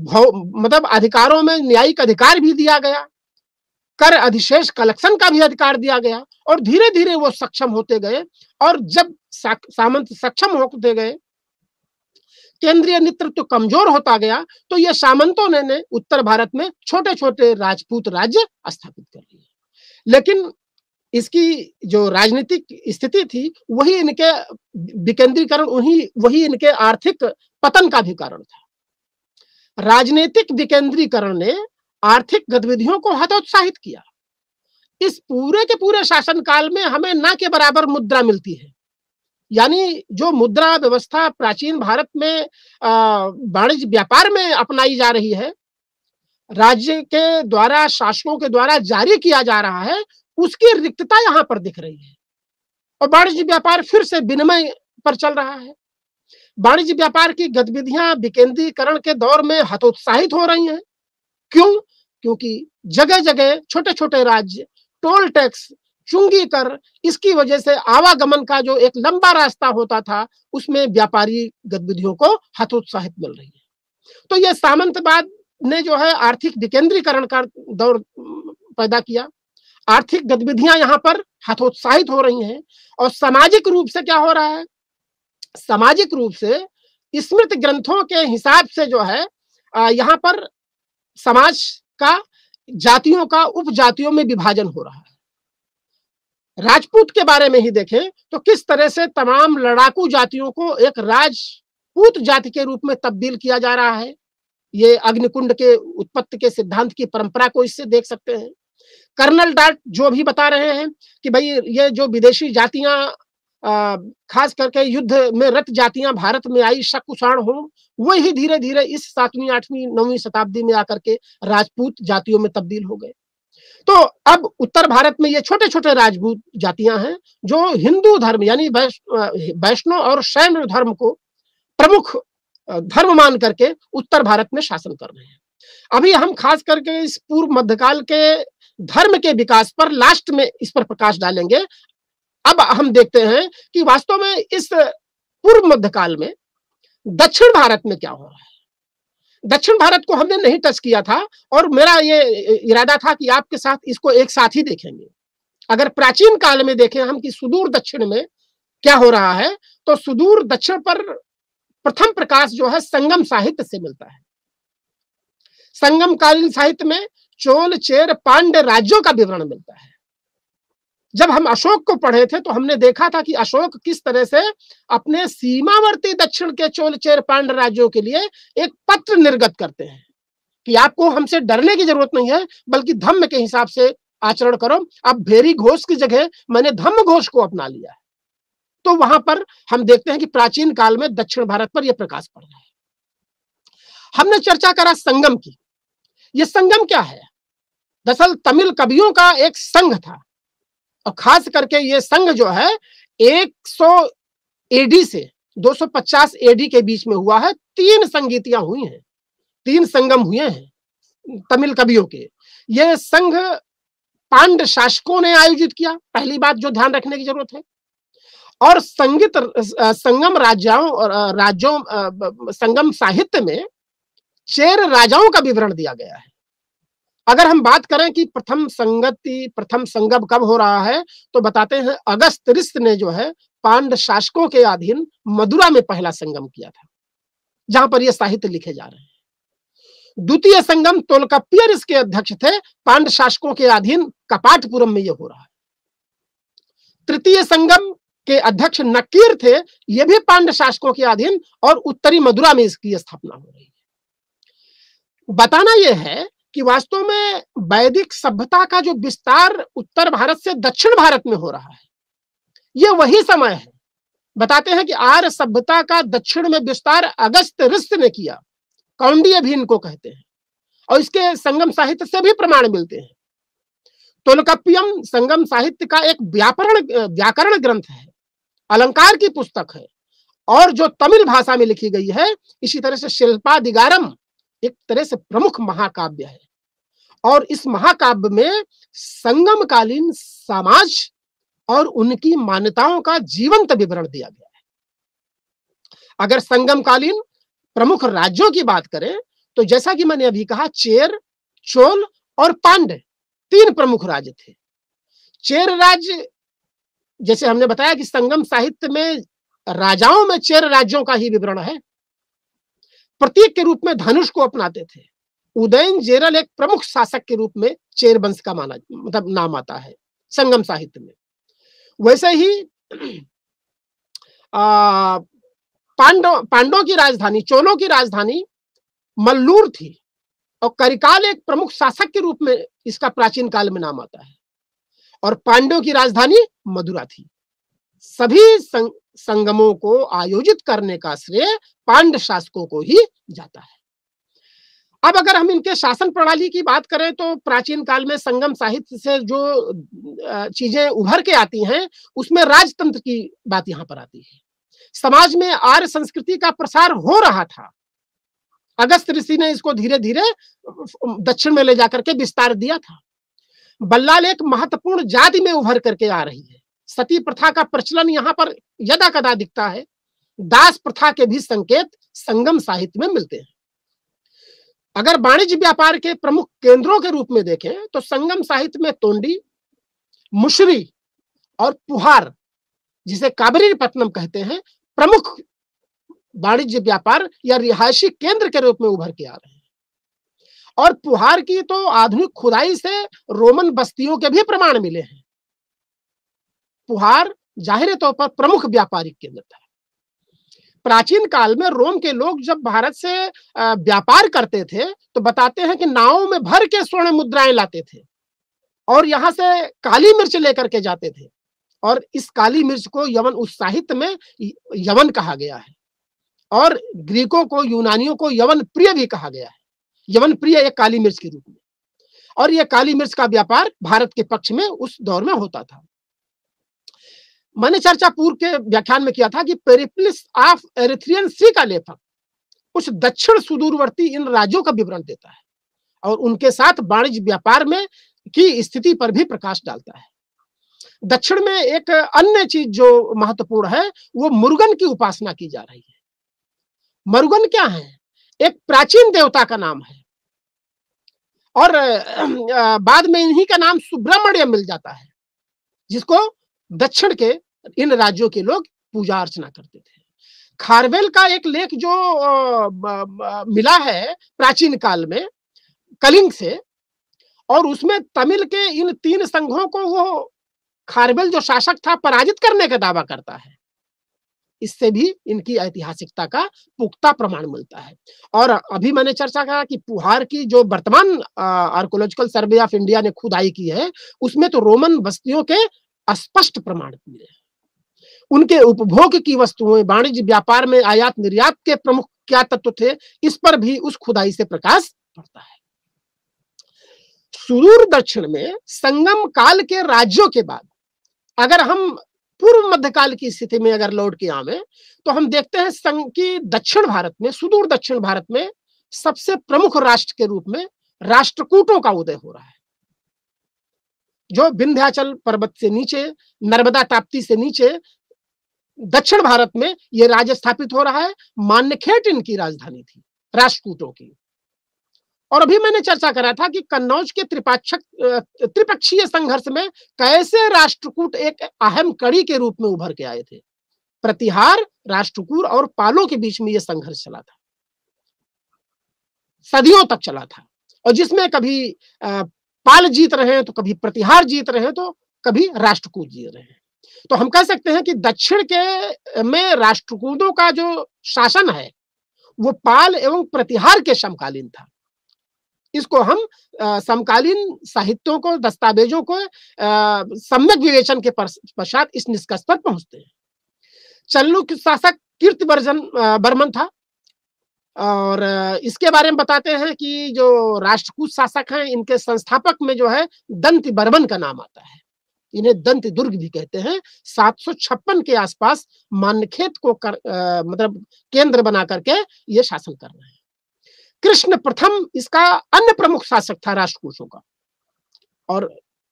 मतलब अधिकारों में न्यायिक अधिकार भी दिया गया कर अधिशेष कलेक्शन का भी अधिकार दिया गया और धीरे धीरे वो सक्षम होते गए और जब सामंत सक्षम होते गए केंद्रीय नेतृत्व कमजोर होता गया तो ये सामंतों ने, ने उत्तर भारत में छोटे छोटे राजपूत राज्य स्थापित कर लिए लेकिन इसकी जो राजनीतिक स्थिति थी वही इनके विकेंद्रीकरण वही वही इनके आर्थिक पतन का भी कारण था राजनीतिक विकेंद्रीकरण ने आर्थिक गतिविधियों को हतोत्साहित किया इस पूरे के पूरे शासन काल में हमें ना के बराबर मुद्रा मिलती है यानी जो मुद्रा व्यवस्था प्राचीन भारत में वाणिज्य व्यापार में अपनाई जा रही है राज्य के द्वारा शासकों के द्वारा जारी किया जा रहा है उसकी रिक्तता यहाँ पर दिख रही है और वाणिज्य व्यापार फिर से विनिमय पर चल रहा है वाणिज्य व्यापार की गतिविधियां विकेंद्रीकरण के दौर में हतोत्साहित हो रही हैं क्यों क्योंकि जगह जगह छोटे छोटे राज्य टोल टैक्स चुंगी कर इसकी वजह से आवागमन का जो एक लंबा रास्ता होता था उसमें व्यापारी गतिविधियों को हतोत्साहित मिल रही है तो यह सामंतवाद ने जो है आर्थिक विकेंद्रीकरण का दौर पैदा किया आर्थिक गतिविधियां यहाँ पर हतोत्साहित हो रही हैं और सामाजिक रूप से क्या हो रहा है सामाजिक रूप से स्मृत ग्रंथों के हिसाब से जो है यहाँ पर समाज का जातियों का उपजातियों में विभाजन हो रहा है राजपूत के बारे में ही देखें तो किस तरह से तमाम लड़ाकू जातियों को एक राजपूत जाति के रूप में तब्दील किया जा रहा है ये अग्निकुंड के उत्पत्ति के सिद्धांत की परंपरा को इससे देख सकते हैं कर्नल डाट जो भी बता रहे हैं कि भाई ये जो विदेशी जातियां खास करके युद्ध में रत जातियां भारत में आई शकुषाण हो वही धीरे धीरे इस सातवीं आठवीं नौवीं शताब्दी में आकर के राजपूत जातियों में तब्दील हो गए तो अब उत्तर भारत में ये छोटे छोटे राजपूत जातियां हैं जो हिंदू धर्म यानी वैष्णव और सैन्य धर्म को प्रमुख धर्म मान करके उत्तर भारत में शासन कर रहे हैं अभी हम खास करके इस पूर्व मध्यकाल के धर्म के विकास पर लास्ट में इस पर प्रकाश डालेंगे अब हम देखते हैं कि वास्तव में इस पूर्व मध्यकाल में दक्षिण भारत में क्या हो रहा है दक्षिण भारत को हमने नहीं टच किया था और मेरा ये इरादा था कि आपके साथ इसको एक साथ ही देखेंगे अगर प्राचीन काल में देखें हम कि सुदूर दक्षिण में क्या हो रहा है तो सुदूर दक्षिण पर प्रथम प्रकाश जो है संगम साहित्य से मिलता है संगम कालीन साहित्य में चोल चेर पांड राज्यों का विवरण मिलता है जब हम अशोक को पढ़े थे तो हमने देखा था कि अशोक किस तरह से अपने सीमावर्ती दक्षिण के चोल चेर पांड राज्यों के लिए एक पत्र निर्गत करते हैं कि आपको हमसे डरने की जरूरत नहीं है बल्कि धम्म के हिसाब से आचरण करो अब भेरी घोष की जगह मैंने धम्म घोष को अपना लिया है तो वहां पर हम देखते हैं कि प्राचीन काल में दक्षिण भारत पर यह प्रकाश पड़ रहा है हमने चर्चा करा संगम की यह संगम क्या है दरअसल तमिल कवियों का एक संघ था और खास करके ये संघ जो है 100 एडी से 250 एडी के बीच में हुआ है तीन संगीतियां हुई हैं तीन संगम हुए हैं तमिल कवियों के ये संघ पांड शासकों ने आयोजित किया पहली बात जो ध्यान रखने की जरूरत है और संगीत संगम राजाओं और राज्यों संगम साहित्य में चेर राजाओं का विवरण दिया गया है अगर हम बात करें कि प्रथम संगति प्रथम संगम कब हो रहा है तो बताते हैं अगस्त रिस्त ने जो है पांड शासकों के अधीन मदुरा में पहला संगम किया था जहां पर यह साहित्य लिखे जा रहे हैं द्वितीय संगम तोलकपियर इसके अध्यक्ष थे पांड शासकों के अधीन कपाटपुरम में यह हो रहा है तृतीय संगम के अध्यक्ष नकीर थे यह भी पांड शासकों के अधीन और उत्तरी मदुरा में इसकी स्थापना हो रही है बताना यह है कि वास्तव में वैदिक सभ्यता का जो विस्तार उत्तर भारत से दक्षिण भारत में हो रहा है ये वही समय है बताते हैं कि आर्य सभ्यता का दक्षिण में विस्तार अगस्त ऋष्य ने किया कौंडीय भी इनको कहते हैं और इसके संगम साहित्य से भी प्रमाण मिलते हैं तोलकप्पियम संगम साहित्य का एक व्यापरण व्याकरण ग्रंथ है अलंकार की पुस्तक है और जो तमिल भाषा में लिखी गई है इसी तरह से शिल्पा दिगारम एक तरह से प्रमुख महाकाव्य है और इस महाकाव्य में संगमकालीन समाज और उनकी मान्यताओं का जीवंत विवरण दिया गया है अगर संगमकालीन प्रमुख राज्यों की बात करें तो जैसा कि मैंने अभी कहा चेर चोल और पांडे तीन प्रमुख राज्य थे चेर राज्य जैसे हमने बताया कि संगम साहित्य में राजाओं में चेर राज्यों का ही विवरण है प्रतीक के रूप में धनुष को अपनाते थे उदयन जेरल एक प्रमुख शासक के रूप में चेरवंश का माना मतलब नाम आता है संगम साहित्य में वैसे ही पांडव पांडवों की राजधानी चोलों की राजधानी मल्लूर थी और करिकाल एक प्रमुख शासक के रूप में इसका प्राचीन काल में नाम आता है और पांडवों की राजधानी मदुरा थी सभी संग, संगमों को आयोजित करने का श्रेय पांड शासकों को ही जाता है अब अगर हम इनके शासन प्रणाली की बात करें तो प्राचीन काल में संगम साहित्य से जो चीजें उभर के आती हैं उसमें राजतंत्र की बात यहाँ पर आती है समाज में आर्य संस्कृति का प्रसार हो रहा था अगस्त ऋषि ने इसको धीरे धीरे दक्षिण में ले जाकर के विस्तार दिया था बल्लाल एक महत्वपूर्ण जाति में उभर करके आ रही है सती प्रथा का प्रचलन यहाँ पर यदा कदा दिखता है दास प्रथा के भी संकेत संगम साहित्य में मिलते हैं अगर वाणिज्य व्यापार के प्रमुख केंद्रों के रूप में देखें तो संगम साहित्य में तोंडी मुशरी और पुहार जिसे काबरी पत्नम कहते हैं प्रमुख वाणिज्य व्यापार या रिहायशी केंद्र के रूप में उभर के आ रहे हैं और पुहार की तो आधुनिक खुदाई से रोमन बस्तियों के भी प्रमाण मिले हैं पुहार जाहिर तौर पर प्रमुख व्यापारिक केंद्र था प्राचीन काल में रोम के लोग जब भारत से व्यापार करते थे तो बताते हैं कि नावों में भर के स्वर्ण मुद्राएं लाते थे और यहां से काली मिर्च लेकर के जाते थे और इस काली मिर्च को यवन उस साहित्य में यवन कहा गया है और ग्रीकों को यूनानियों को यवन प्रिय भी कहा गया है यवन प्रिय एक काली मिर्च के रूप में और यह काली मिर्च का व्यापार भारत के पक्ष में उस दौर में होता था मैंने चर्चा पूर्व के व्याख्यान में किया था कि पेरिप्लिस ऑफ एरिथ्रियन सी का लेखक कुछ दक्षिण सुदूरवर्ती इन राज्यों का विवरण देता है और उनके साथ वाणिज्य व्यापार में की स्थिति पर भी प्रकाश डालता है दक्षिण में एक अन्य चीज जो महत्वपूर्ण है वो मुर्गन की उपासना की जा रही है मुर्गन क्या है एक प्राचीन देवता का नाम है और बाद में इन्हीं का नाम सुब्रमण्य मिल जाता है जिसको दक्षिण के इन राज्यों के लोग पूजा अर्चना करते थे खारवेल का एक लेख जो मिला है प्राचीन काल में कलिंग से और उसमें तमिल के इन तीन संघों को वो खारवेल जो शासक था पराजित करने का दावा करता है इससे भी इनकी ऐतिहासिकता का पुख्ता प्रमाण मिलता है और अभी मैंने चर्चा कहा कि पुहार की जो वर्तमान आर्कोलॉजिकल सर्वे ऑफ इंडिया ने खुदाई की है उसमें तो रोमन बस्तियों के स्पष्ट प्रमाण मिले उनके उपभोग की वस्तुएं वाणिज्य व्यापार में आयात निर्यात के प्रमुख क्या तत्व थे इस पर भी उस खुदाई से प्रकाश पड़ता है सुदूर दक्षिण में संगम काल के राज्यों के बाद अगर हम पूर्व मध्यकाल की स्थिति में अगर लौट के आवे तो हम देखते हैं संघ की दक्षिण भारत में सुदूर दक्षिण भारत में सबसे प्रमुख राष्ट्र के रूप में राष्ट्रकूटों का उदय हो रहा है जो विंध्याचल पर्वत से नीचे नर्मदा ताप्ती से नीचे दक्षिण भारत में ये राज्य स्थापित हो रहा है मान्यखेट इनकी राजधानी थी राष्ट्रकूटों की और अभी मैंने चर्चा करा था कि कन्नौज के त्रिपाक्षक त्रिपक्षीय संघर्ष में कैसे राष्ट्रकूट एक अहम कड़ी के रूप में उभर के आए थे प्रतिहार राष्ट्रकूट और पालों के बीच में यह संघर्ष चला था सदियों तक चला था और जिसमें कभी पाल जीत रहे हैं तो कभी प्रतिहार जीत रहे हैं तो कभी राष्ट्रकूट जीत रहे हैं तो हम कह सकते हैं कि दक्षिण के में राष्ट्रकूटों का जो शासन है वो पाल एवं प्रतिहार के समकालीन था इसको हम समकालीन साहित्यों को दस्तावेजों को सम्यक विवेचन के पश्चात इस निष्कर्ष पर पहुंचते हैं चल्लु शासक कीर्ति बर्जन बर्मन था और इसके बारे में बताते हैं कि जो राष्ट्रकूट शासक हैं इनके संस्थापक में जो है दंत बर्बन का नाम आता है इन्हें दंत दुर्ग भी कहते हैं सात के आसपास मानखेत को कर, आ, मतलब केंद्र बना करके ये शासन कर रहे हैं कृष्ण प्रथम इसका अन्य प्रमुख शासक था राष्ट्रकोशों का और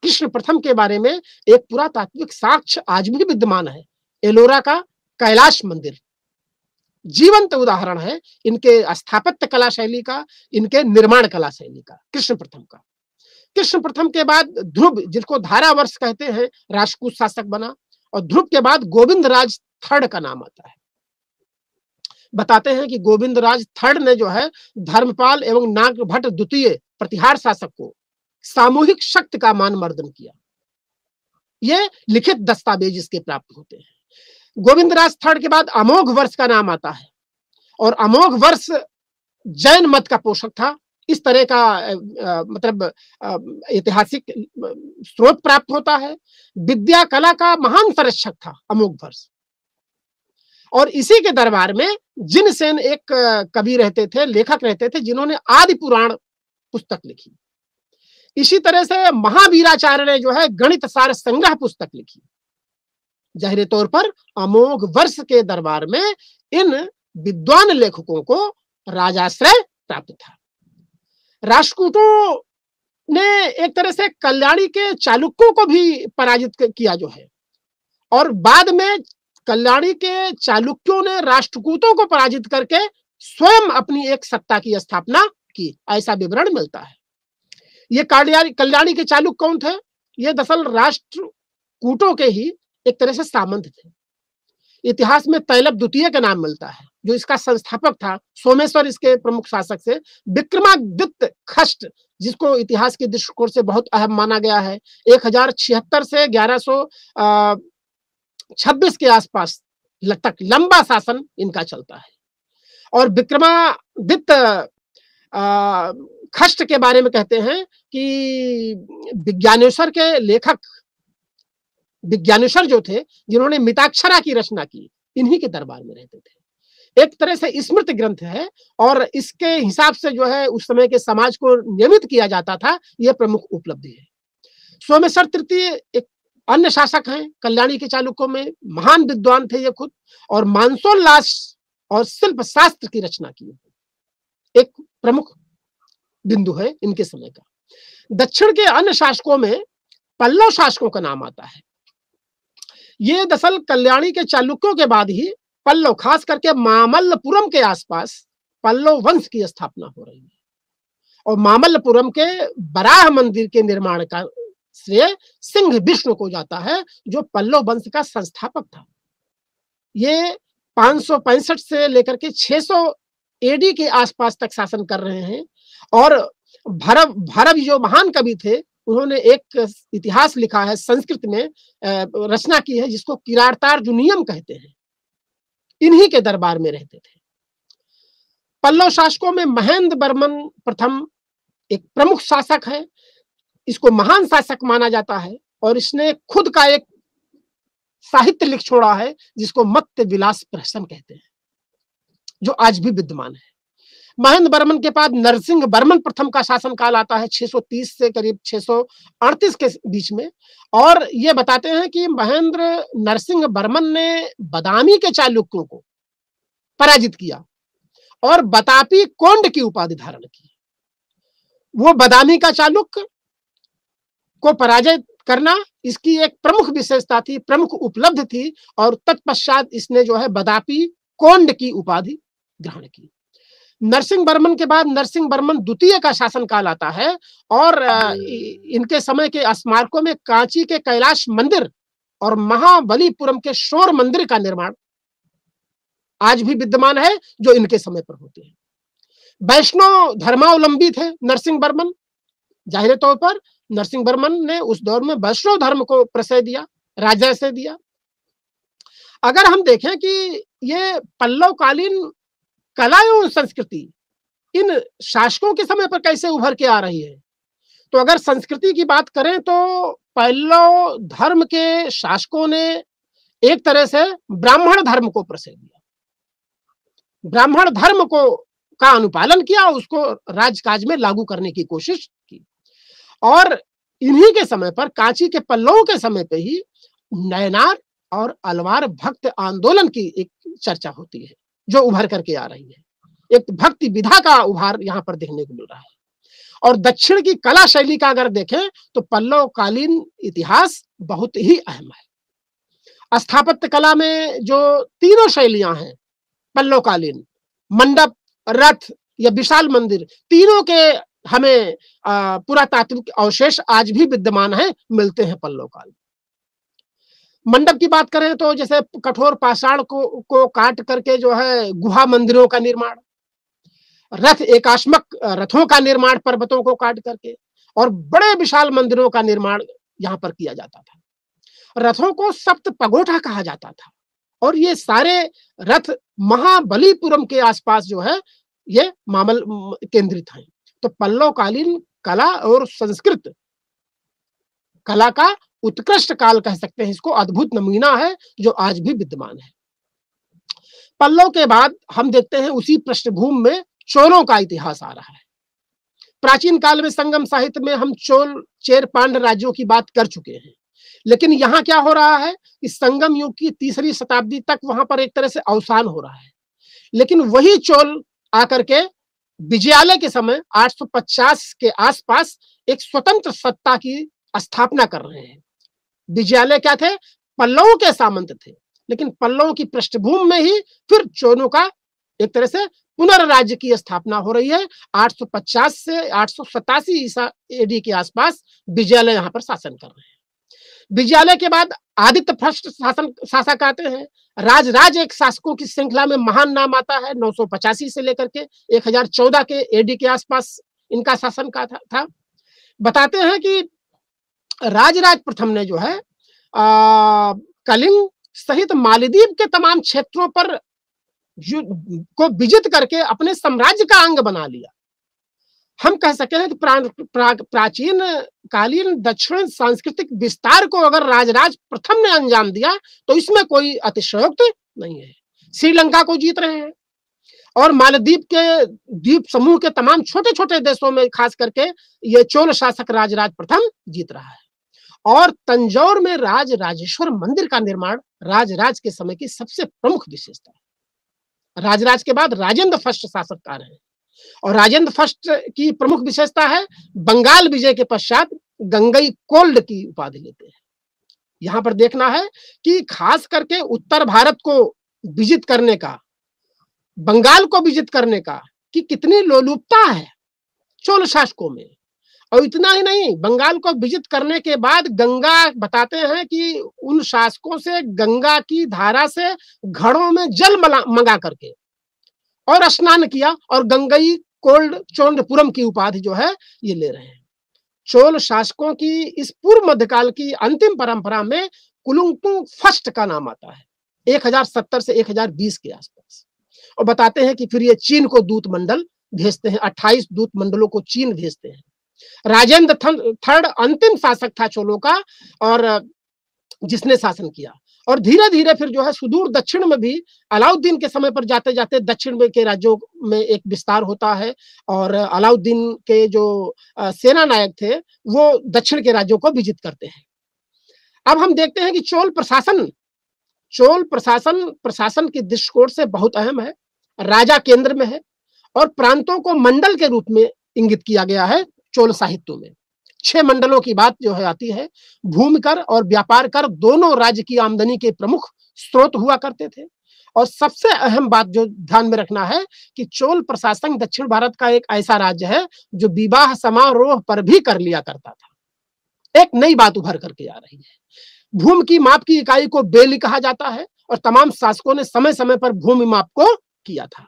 कृष्ण प्रथम के बारे में एक पुरातात्विक साक्ष्य आज भी विद्यमान है एलोरा का कैलाश मंदिर जीवंत उदाहरण है इनके स्थापत्य कला शैली का इनके निर्माण कला शैली का कृष्ण प्रथम का कृष्ण प्रथम के बाद ध्रुव जिसको धारा वर्ष कहते हैं राजकूत शासक बना और ध्रुव के बाद गोविंद राज थर्ड का नाम आता है बताते हैं कि गोविंद राज थर्ड ने जो है धर्मपाल एवं नाग भट्ट द्वितीय प्रतिहार शासक को सामूहिक शक्ति का मान मर्दन किया ये लिखित दस्तावेज इसके प्राप्त होते हैं गोविंद राज थर्ड के बाद अमोघ वर्ष का नाम आता है और अमोघ वर्ष जैन मत का पोषक था इस तरह का मतलब ऐतिहासिक स्रोत प्राप्त होता है विद्या कला का महान संरक्षक था अमोघ वर्ष और इसी के दरबार में जिन सेन एक कवि रहते थे लेखक रहते थे जिन्होंने आदि पुराण पुस्तक लिखी इसी तरह से महावीराचार्य ने जो है गणित सार संग्रह पुस्तक लिखी जाहिर तौर पर अमोघ वर्ष के दरबार में इन विद्वान लेखकों को राजाश्रय प्राप्त था राजकूटों ने एक तरह से कल्याणी के चालुक्यों को भी पराजित किया जो है और बाद में कल्याणी के चालुक्यों ने राष्ट्रकूटों को पराजित करके स्वयं अपनी एक सत्ता की स्थापना की ऐसा विवरण मिलता है ये कल्याणी के चालुक कौन थे ये दरअसल राष्ट्रकूटों के ही एक तरह से सामंत थे इतिहास में तैलब द्वितीय का नाम मिलता है जो इसका संस्थापक था सोमेश्वर इसके प्रमुख शासक से विक्रमादित्य खष्ट जिसको इतिहास के दृष्टिकोण से बहुत अहम माना गया है एक हजार छिहत्तर से ग्यारह सो छब्बीस के आसपास तक लंबा शासन इनका चलता है और विक्रमादित्य खष्ट के बारे में कहते हैं कि विज्ञानेश्वर के लेखक विज्ञानेश्वर जो थे जिन्होंने मिताक्षरा की रचना की इन्हीं के दरबार में रहते थे एक तरह से स्मृत ग्रंथ है और इसके हिसाब से जो है उस समय के समाज को नियमित किया जाता था यह प्रमुख उपलब्धि है सोमेश्वर तृतीय एक अन्य शासक हैं कल्याणी के चालुक्यों में महान विद्वान थे ये खुद और मानसोल्लास और शिल्प शास्त्र की रचना की एक प्रमुख बिंदु है इनके समय का दक्षिण के अन्य शासकों में पल्लव शासकों का नाम आता है ये दरअसल कल्याणी के चालुक्यों के बाद ही पल्लव खास करके मामल्लपुरम के आसपास पल्लव वंश की स्थापना हो रही है और मामल्लपुरम के बराह मंदिर के निर्माण का श्रेय सिंह विष्णु को जाता है जो पल्लव वंश का संस्थापक था ये पांच से लेकर के 600 एडी के आसपास तक शासन कर रहे हैं और भरव भरव जो महान कवि थे उन्होंने एक इतिहास लिखा है संस्कृत में रचना की है जिसको किराड़तार जुनियम कहते हैं इन्हीं के दरबार में रहते थे पल्लव शासकों में महेंद्र बर्मन प्रथम एक प्रमुख शासक है इसको महान शासक माना जाता है और इसने खुद का एक साहित्य लिख छोड़ा है जिसको मत विलास प्रहसन कहते हैं जो आज भी विद्यमान है महेंद्र वर्मन के बाद नरसिंह वर्मन प्रथम का शासनकाल आता है 630 से करीब 638 के बीच में और ये बताते हैं कि महेंद्र नरसिंह वर्मन ने बदामी के चालुक्यों को पराजित किया और बतापी कोंड की उपाधि धारण की वो बदामी का चालुक्य को पराजित करना इसकी एक प्रमुख विशेषता थी प्रमुख उपलब्ध थी और तत्पश्चात इसने जो है बदापी कोंड की उपाधि ग्रहण की नरसिंह बर्मन के बाद नरसिंह बर्मन द्वितीय का काल आता है और इनके समय के स्मारकों में कांची के कैलाश मंदिर और महाबलीपुरम के शोर मंदिर का निर्माण आज भी विद्यमान है जो इनके समय पर होते हैं वैष्णव धर्मावलंबी थे नरसिंह बर्मन जाहिर तौर पर नरसिंह बर्मन ने उस दौर में वैष्णव धर्म को प्रसय दिया राजा से दिया अगर हम देखें कि ये पल्लवकालीन कला एवं संस्कृति इन शासकों के समय पर कैसे उभर के आ रही है तो अगर संस्कृति की बात करें तो पहलो धर्म के शासकों ने एक तरह से ब्राह्मण धर्म को प्रसिद्ध दिया ब्राह्मण धर्म को का अनुपालन किया उसको राजकाज में लागू करने की कोशिश की और इन्हीं के समय पर कांची के पल्लवों के समय पे ही नयनार और अलवार भक्त आंदोलन की एक चर्चा होती है जो उभर करके आ रही है एक भक्ति विधा का उभार यहाँ पर देखने को मिल रहा है और दक्षिण की कला शैली का अगर देखें तो पल्लव कालीन इतिहास बहुत ही अहम है स्थापत्य कला में जो तीनों शैलियां हैं पल्लव कालीन मंडप रथ या विशाल मंदिर तीनों के हमें पुरातात्विक अवशेष आज भी विद्यमान है मिलते हैं पल्लव कालीन मंडप की बात करें तो जैसे कठोर पाषाण को को काट करके जो है गुहा मंदिरों का निर्माण रथ एकाश्मक रथों का निर्माण पर्वतों को काट करके और बड़े विशाल मंदिरों का निर्माण यहाँ पर किया जाता था रथों को सप्त पगोठा कहा जाता था और ये सारे रथ महाबलीपुरम के आसपास जो है ये मामल केंद्रित है तो पल्लवकालीन कला और संस्कृत कला का उत्कृष्ट काल कह सकते हैं इसको अद्भुत नमूना है जो आज भी विद्यमान है पल्लव के बाद हम देखते हैं उसी पृष्ठभूमि में चोरों का इतिहास आ रहा है प्राचीन काल में संगम साहित्य में हम चोल चेर पांड राज्यों की बात कर चुके हैं लेकिन यहाँ क्या हो रहा है कि संगम युग की तीसरी शताब्दी तक वहां पर एक तरह से अवसान हो रहा है लेकिन वही चोल आकर के विजयालय के समय 850 के आसपास एक स्वतंत्र सत्ता की स्थापना कर रहे हैं विजयालय क्या थे पल्लवों के सामंत थे लेकिन पल्लवों की पृष्ठभूमि में ही फिर चोरों का एक तरह से पुनर्राज्य की स्थापना हो रही है 850 से आठ ईसा एडी के आसपास विजयालय यहाँ पर शासन कर रहे हैं विजयालय के बाद आदित्य फर्स्ट शासन शासक आते हैं राज राज एक शासकों की श्रृंखला में महान नाम आता है नौ से लेकर के 1014 के एडी के आसपास इनका शासन का था, था बताते हैं कि राजराज प्रथम ने जो है कलिंग सहित मालदीव के तमाम क्षेत्रों पर को विजित करके अपने साम्राज्य का अंग बना लिया हम कह सकते हैं कि प्रा, प्रा, प्राचीन कालीन दक्षिण सांस्कृतिक विस्तार को अगर राजराज प्रथम ने अंजाम दिया तो इसमें कोई अतिशयोक्त नहीं है श्रीलंका को जीत रहे हैं और मालदीप के द्वीप समूह के तमाम छोटे छोटे देशों में खास करके ये चोल शासक राजराज प्रथम जीत रहा है और तंजौर में राज राजेश्वर मंदिर का निर्माण राजराज के समय की सबसे प्रमुख विशेषता है राजराज के बाद राजेंद्र फर्स्ट शासक आ रहे और राजेंद्र फर्स्ट की प्रमुख विशेषता है बंगाल विजय के पश्चात गंगई कोल्ड की उपाधि लेते हैं यहां पर देखना है कि खास करके उत्तर भारत को विजित करने का बंगाल को विजित करने का कि कितनी लोलुपता है चोल शासकों में और इतना ही नहीं बंगाल को विजित करने के बाद गंगा बताते हैं कि उन शासकों से गंगा की धारा से घड़ों में जल मंगा करके और स्नान किया और गंगई कोल्ड चौंडपुरम की उपाधि जो है ये ले रहे हैं चोल शासकों की इस पूर्व मध्यकाल की अंतिम परंपरा में कुलुंगकुंग फर्स्ट का नाम आता है 1070 से 1020 के आसपास और बताते हैं कि फिर ये चीन को दूत मंडल भेजते हैं 28 दूत मंडलों को चीन भेजते हैं राजेंद्र थर्ड अंतिम शासक था चोलों का और जिसने शासन किया और धीरे धीरे फिर जो है सुदूर दक्षिण में भी अलाउद्दीन के समय पर जाते जाते दक्षिण में के राज्यों में एक विस्तार होता है और अलाउद्दीन के जो सेना नायक थे वो दक्षिण के राज्यों को विजित करते हैं अब हम देखते हैं कि चोल प्रशासन चोल प्रशासन प्रशासन की दृष्टिकोण से बहुत अहम है राजा केंद्र में है और प्रांतों को मंडल के रूप में इंगित किया गया है चोल साहित्यों में छह मंडलों की बात जो है आती है भूमि कर और व्यापार कर दोनों राज्य की आमदनी के प्रमुख स्रोत हुआ करते थे और सबसे अहम बात जो ध्यान में रखना है कि चोल प्रशासन दक्षिण भारत का एक ऐसा राज्य है जो विवाह समारोह पर भी कर लिया करता था एक नई बात उभर करके आ रही है भूमि की माप की इकाई को बेली कहा जाता है और तमाम शासकों ने समय समय पर भूमि माप को किया था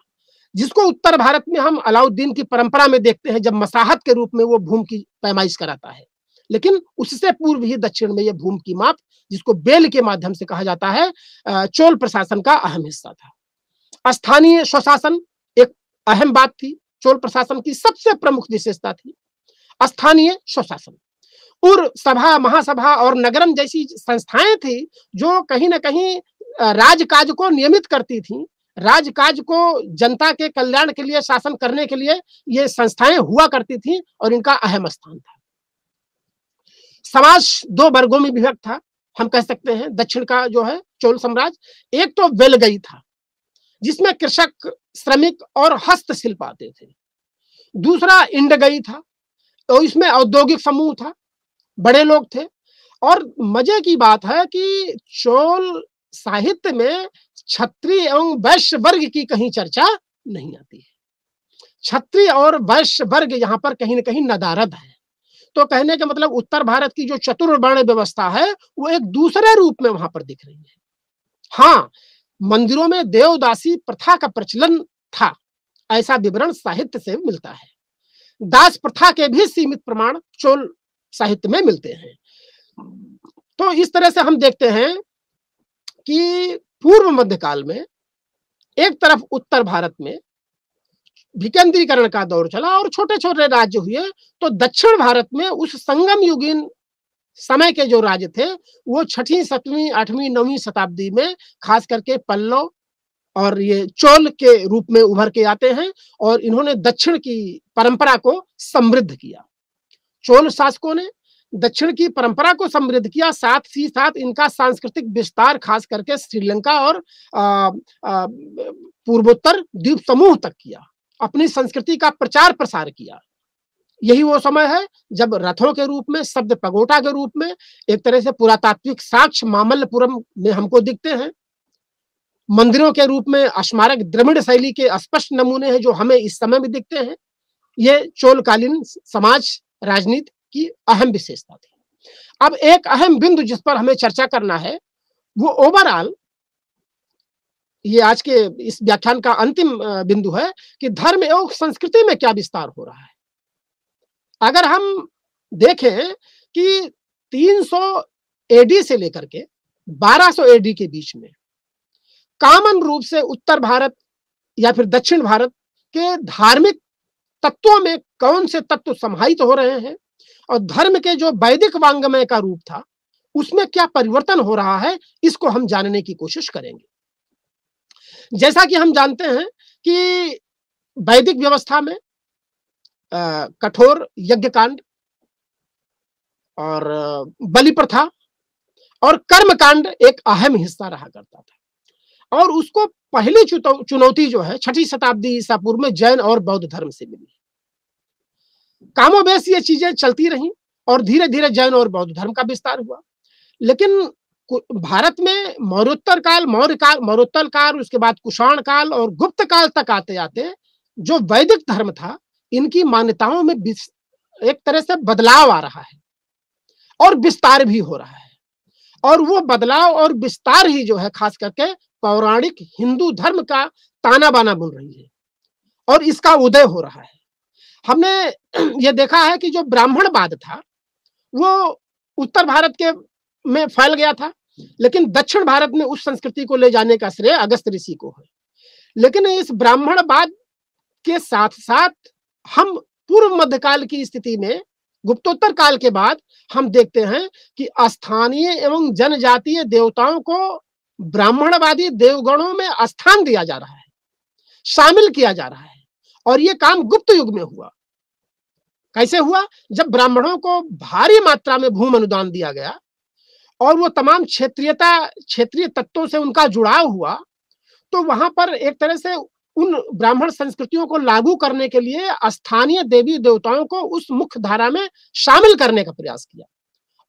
जिसको उत्तर भारत में हम अलाउद्दीन की परंपरा में देखते हैं जब मसाहत के रूप में वो भूम की पैमाइश कराता है लेकिन उससे पूर्व ही दक्षिण में यह भूम की माप जिसको बेल के माध्यम से कहा जाता है चोल प्रशासन का अहम हिस्सा था स्थानीय स्वशासन एक अहम बात थी चोल प्रशासन की सबसे प्रमुख विशेषता थी स्थानीय स्वशासन उर सभा महासभा और नगरम जैसी संस्थाएं थी जो कहीं ना कहीं काज को नियमित करती थी राजकाज को जनता के कल्याण के लिए शासन करने के लिए ये संस्थाएं हुआ करती थी और इनका अहम स्थान था समाज दो वर्गों में विभक्त था हम कह सकते हैं दक्षिण का जो है चोल साम्राज्य एक तो वेलगई था जिसमें कृषक श्रमिक और हस्तशिल्प आते थे दूसरा इंडगई था तो इसमें औद्योगिक समूह था बड़े लोग थे और मजे की बात है कि चोल साहित्य में क्षत्रिय एवं वैश्य वर्ग की कहीं चर्चा नहीं आती है क्षत्रिय और वैश्य वर्ग यहाँ पर कहीं ना कहीं नदारद है तो कहने का मतलब उत्तर भारत की जो चतुर्वर्ण व्यवस्था है वो एक दूसरे रूप में वहां पर दिख रही है हाँ मंदिरों में देवदासी प्रथा का प्रचलन था ऐसा विवरण साहित्य से मिलता है दास प्रथा के भी सीमित प्रमाण चोल साहित्य में मिलते हैं तो इस तरह से हम देखते हैं कि पूर्व मध्यकाल में एक तरफ उत्तर भारत में विकेंद्रीकरण का दौर चला और छोटे छोटे राज्य हुए तो दक्षिण भारत में उस संगम युगीन समय के जो राज्य थे वो छठी सतवी आठवीं नौवीं शताब्दी में खास करके पल्लव और ये चोल के रूप में उभर के आते हैं और इन्होंने दक्षिण की परंपरा को समृद्ध किया चोल शासकों ने दक्षिण की परंपरा को समृद्ध किया साथ ही साथ इनका सांस्कृतिक विस्तार खास करके श्रीलंका और पूर्वोत्तर द्वीप समूह तक किया अपनी संस्कृति का प्रचार प्रसार किया यही वो समय है जब रथों के रूप में शब्द पगोटा के रूप में एक तरह से पुरातात्विक साक्ष मामल्लपुरम में हमको दिखते हैं मंदिरों के रूप में स्मारक द्रविड़ शैली के स्पष्ट नमूने हैं जो हमें इस समय में दिखते हैं ये चोलकालीन समाज राजनीति की अहम विशेषता थी अब एक अहम बिंदु जिस पर हमें चर्चा करना है वो ओवरऑल ये आज के इस व्याख्यान का अंतिम बिंदु है कि धर्म एवं संस्कृति में क्या विस्तार हो रहा है अगर हम देखें कि 300 एडी से लेकर के 1200 एडी के बीच में कामन रूप से उत्तर भारत या फिर दक्षिण भारत के धार्मिक तत्वों में कौन से तत्व समाहित हो रहे हैं और धर्म के जो वैदिक वांगमय का रूप था उसमें क्या परिवर्तन हो रहा है इसको हम जानने की कोशिश करेंगे जैसा कि हम जानते हैं कि वैदिक व्यवस्था में कठोर यज्ञ कांड और बलि प्रथा और कर्म कांड एक अहम हिस्सा रहा करता था और उसको पहली चुनौती जो है छठी शताब्दी ईसा पूर्व में जैन और बौद्ध धर्म से मिली कामों बेस ये चीजें चलती रहीं और धीरे धीरे जैन और बौद्ध धर्म का विस्तार हुआ लेकिन भारत में मौर्योत्तर काल मौर्य काल मौर्योत्तर काल उसके बाद कुषाण काल और गुप्त काल तक आते आते जो वैदिक धर्म था इनकी मान्यताओं में एक तरह से बदलाव आ रहा है और विस्तार भी हो रहा है और वो बदलाव और विस्तार ही जो है खास करके पौराणिक हिंदू धर्म का ताना बाना बोल रही है और इसका उदय हो रहा है हमने ये देखा है कि जो ब्राह्मणवाद था वो उत्तर भारत के में फैल गया था लेकिन दक्षिण भारत में उस संस्कृति को ले जाने का श्रेय अगस्त ऋषि को है लेकिन इस ब्राह्मणवाद के साथ साथ हम पूर्व मध्यकाल की स्थिति में गुप्तोत्तर काल के बाद हम देखते हैं कि स्थानीय एवं जनजातीय देवताओं को ब्राह्मणवादी देवगणों में स्थान दिया जा रहा है शामिल किया जा रहा है और ये काम गुप्त युग में हुआ कैसे हुआ जब ब्राह्मणों को भारी मात्रा में भूम अनुदान दिया गया और वो तमाम क्षेत्रीयता क्षेत्रीय तत्वों से उनका जुड़ाव हुआ तो वहां पर एक तरह से उन ब्राह्मण संस्कृतियों को लागू करने के लिए स्थानीय देवी देवताओं को उस मुख्य धारा में शामिल करने का प्रयास किया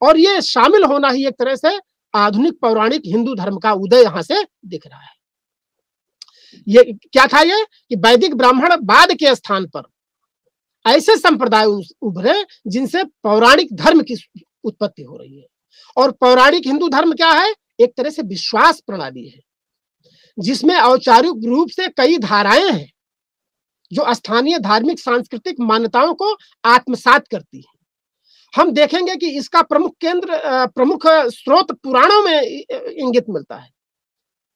और ये शामिल होना ही एक तरह से आधुनिक पौराणिक हिंदू धर्म का उदय यहां से दिख रहा है ये क्या था ये कि वैदिक ब्राह्मण बाद के स्थान पर ऐसे संप्रदाय उभरे जिनसे पौराणिक धर्म की उत्पत्ति हो रही है और पौराणिक हिंदू धर्म क्या है एक तरह से विश्वास प्रणाली है जिसमें औपचारिक रूप से कई धाराएं हैं जो स्थानीय धार्मिक सांस्कृतिक मान्यताओं को आत्मसात करती है हम देखेंगे कि इसका प्रमुख केंद्र प्रमुख स्रोत पुराणों में इंगित मिलता है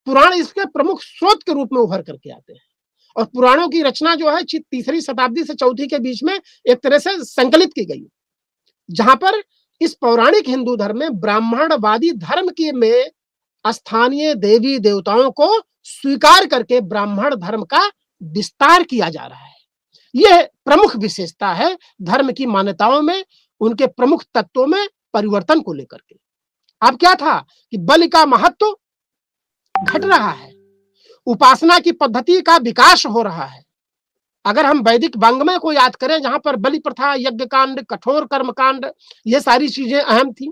पुराण इसके प्रमुख स्रोत के रूप में उभर करके आते हैं और पुराणों की रचना जो है तीसरी शताब्दी से चौथी के बीच में एक तरह से संकलित की गई जहां पर इस पौराणिक हिंदू धर्म में ब्राह्मणवादी धर्म के में स्थानीय देवी देवताओं को स्वीकार करके ब्राह्मण धर्म का विस्तार किया जा रहा है यह प्रमुख विशेषता है धर्म की मान्यताओं में उनके प्रमुख तत्वों में परिवर्तन को लेकर के अब क्या था कि बल का महत्व घट रहा है उपासना की पद्धति का विकास हो रहा है अगर हम वैदिक वांग्मय को याद करें जहां पर बलि प्रथा यज्ञ कांड कठोर कर्म कांड ये सारी चीजें अहम थी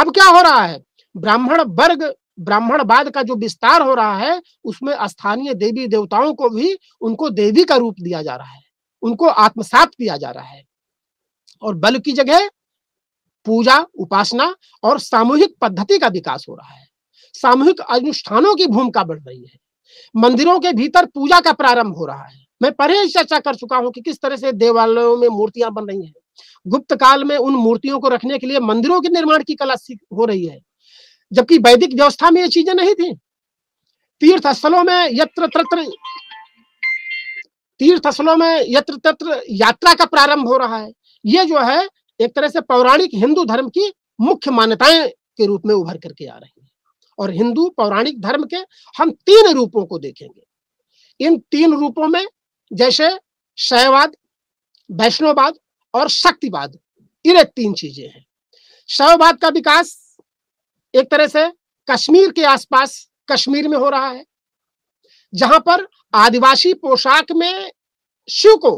अब क्या हो रहा है ब्राह्मण वर्ग ब्राह्मणवाद का जो विस्तार हो रहा है उसमें स्थानीय देवी देवताओं को भी उनको देवी का रूप दिया जा रहा है उनको आत्मसात किया जा रहा है और बल की जगह पूजा उपासना और सामूहिक पद्धति का विकास हो रहा है सामूहिक अनुष्ठानों की भूमिका बढ़ रही है मंदिरों के भीतर पूजा का प्रारंभ हो रहा है मैं पहले ही चर्चा कर चुका हूं कि किस तरह से देवालयों में मूर्तियां बन रही हैं गुप्त काल में उन मूर्तियों को रखने के लिए मंदिरों के निर्माण की कला हो रही है जबकि वैदिक व्यवस्था में ये चीजें नहीं थी तीर्थ स्थलों में यत्र तत्र तीर्थ स्थलों में यत्र तत्र यात्रा का प्रारंभ हो रहा है ये जो है एक तरह से पौराणिक हिंदू धर्म की मुख्य मान्यताएं के रूप में उभर करके आ रही और हिंदू पौराणिक धर्म के हम तीन रूपों को देखेंगे इन तीन रूपों में जैसे शैववाद वैष्णववाद और शक्तिवाद इन्हें तीन चीजें हैं शैववाद का विकास एक तरह से कश्मीर के आसपास कश्मीर में हो रहा है जहां पर आदिवासी पोशाक में शिव को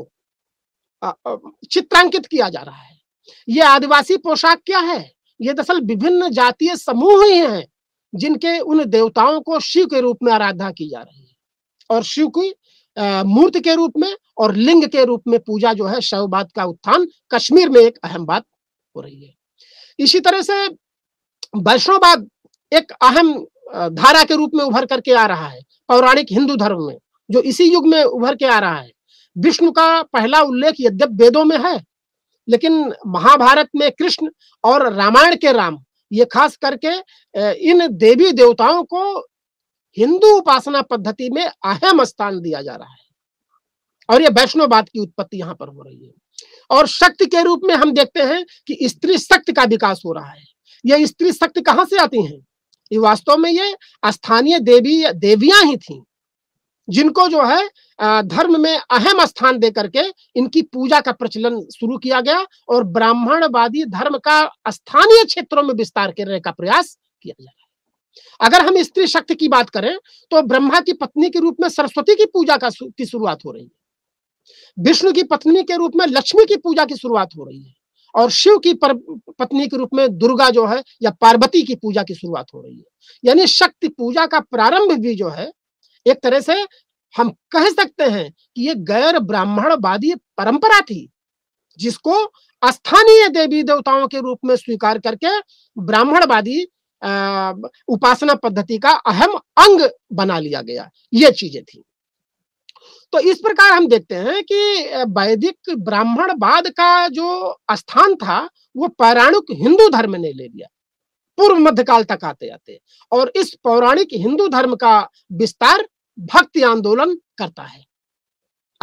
चित्रांकित किया जा रहा है ये आदिवासी पोशाक क्या है ये दरअसल विभिन्न जातीय समूह ही हैं जिनके उन देवताओं को शिव के रूप में आराधना की जा रही है और शिव की मूर्त के रूप में और लिंग के रूप में पूजा जो है बात का उत्थान कश्मीर में एक अहम बात हो रही है इसी तरह से वैष्णववाद एक अहम धारा के रूप में उभर करके आ रहा है पौराणिक हिंदू धर्म में जो इसी युग में उभर के आ रहा है विष्णु का पहला उल्लेख यद्यप वेदों में है लेकिन महाभारत में कृष्ण और रामायण के राम ये खास करके इन देवी देवताओं को हिंदू उपासना पद्धति में अहम स्थान दिया जा रहा है और ये वैष्णववाद की उत्पत्ति यहाँ पर हो रही है और शक्ति के रूप में हम देखते हैं कि स्त्री शक्ति का विकास हो रहा है यह स्त्री शक्ति कहाँ से आती है वास्तव में ये स्थानीय देवी देवियां ही थी जिनको जो है धर्म में अहम स्थान दे करके इनकी पूजा का प्रचलन शुरू किया गया और ब्राह्मणवादी धर्म का स्थानीय क्षेत्रों में विस्तार करने का प्रयास किया जा रहा है अगर हम स्त्री शक्ति की बात करें तो ब्रह्मा की पत्नी के रूप में सरस्वती की पूजा का की शुरुआत हो रही है विष्णु की पत्नी के रूप में लक्ष्मी की पूजा की शुरुआत हो रही है और शिव की पर, पत्नी के रूप में दुर्गा जो है या पार्वती की पूजा की शुरुआत हो रही है यानी शक्ति पूजा का प्रारंभ भी जो है एक तरह से हम कह सकते हैं कि ये गैर ब्राह्मणवादी परंपरा थी जिसको स्थानीय देवी देवताओं के रूप में स्वीकार करके ब्राह्मणवादी उपासना पद्धति का अहम अंग बना लिया गया ये चीजें थी तो इस प्रकार हम देखते हैं कि वैदिक ब्राह्मणवाद का जो स्थान था वो पौराणिक हिंदू धर्म ने ले लिया पूर्व मध्यकाल तक आते आते और इस पौराणिक हिंदू धर्म का विस्तार भक्ति आंदोलन करता है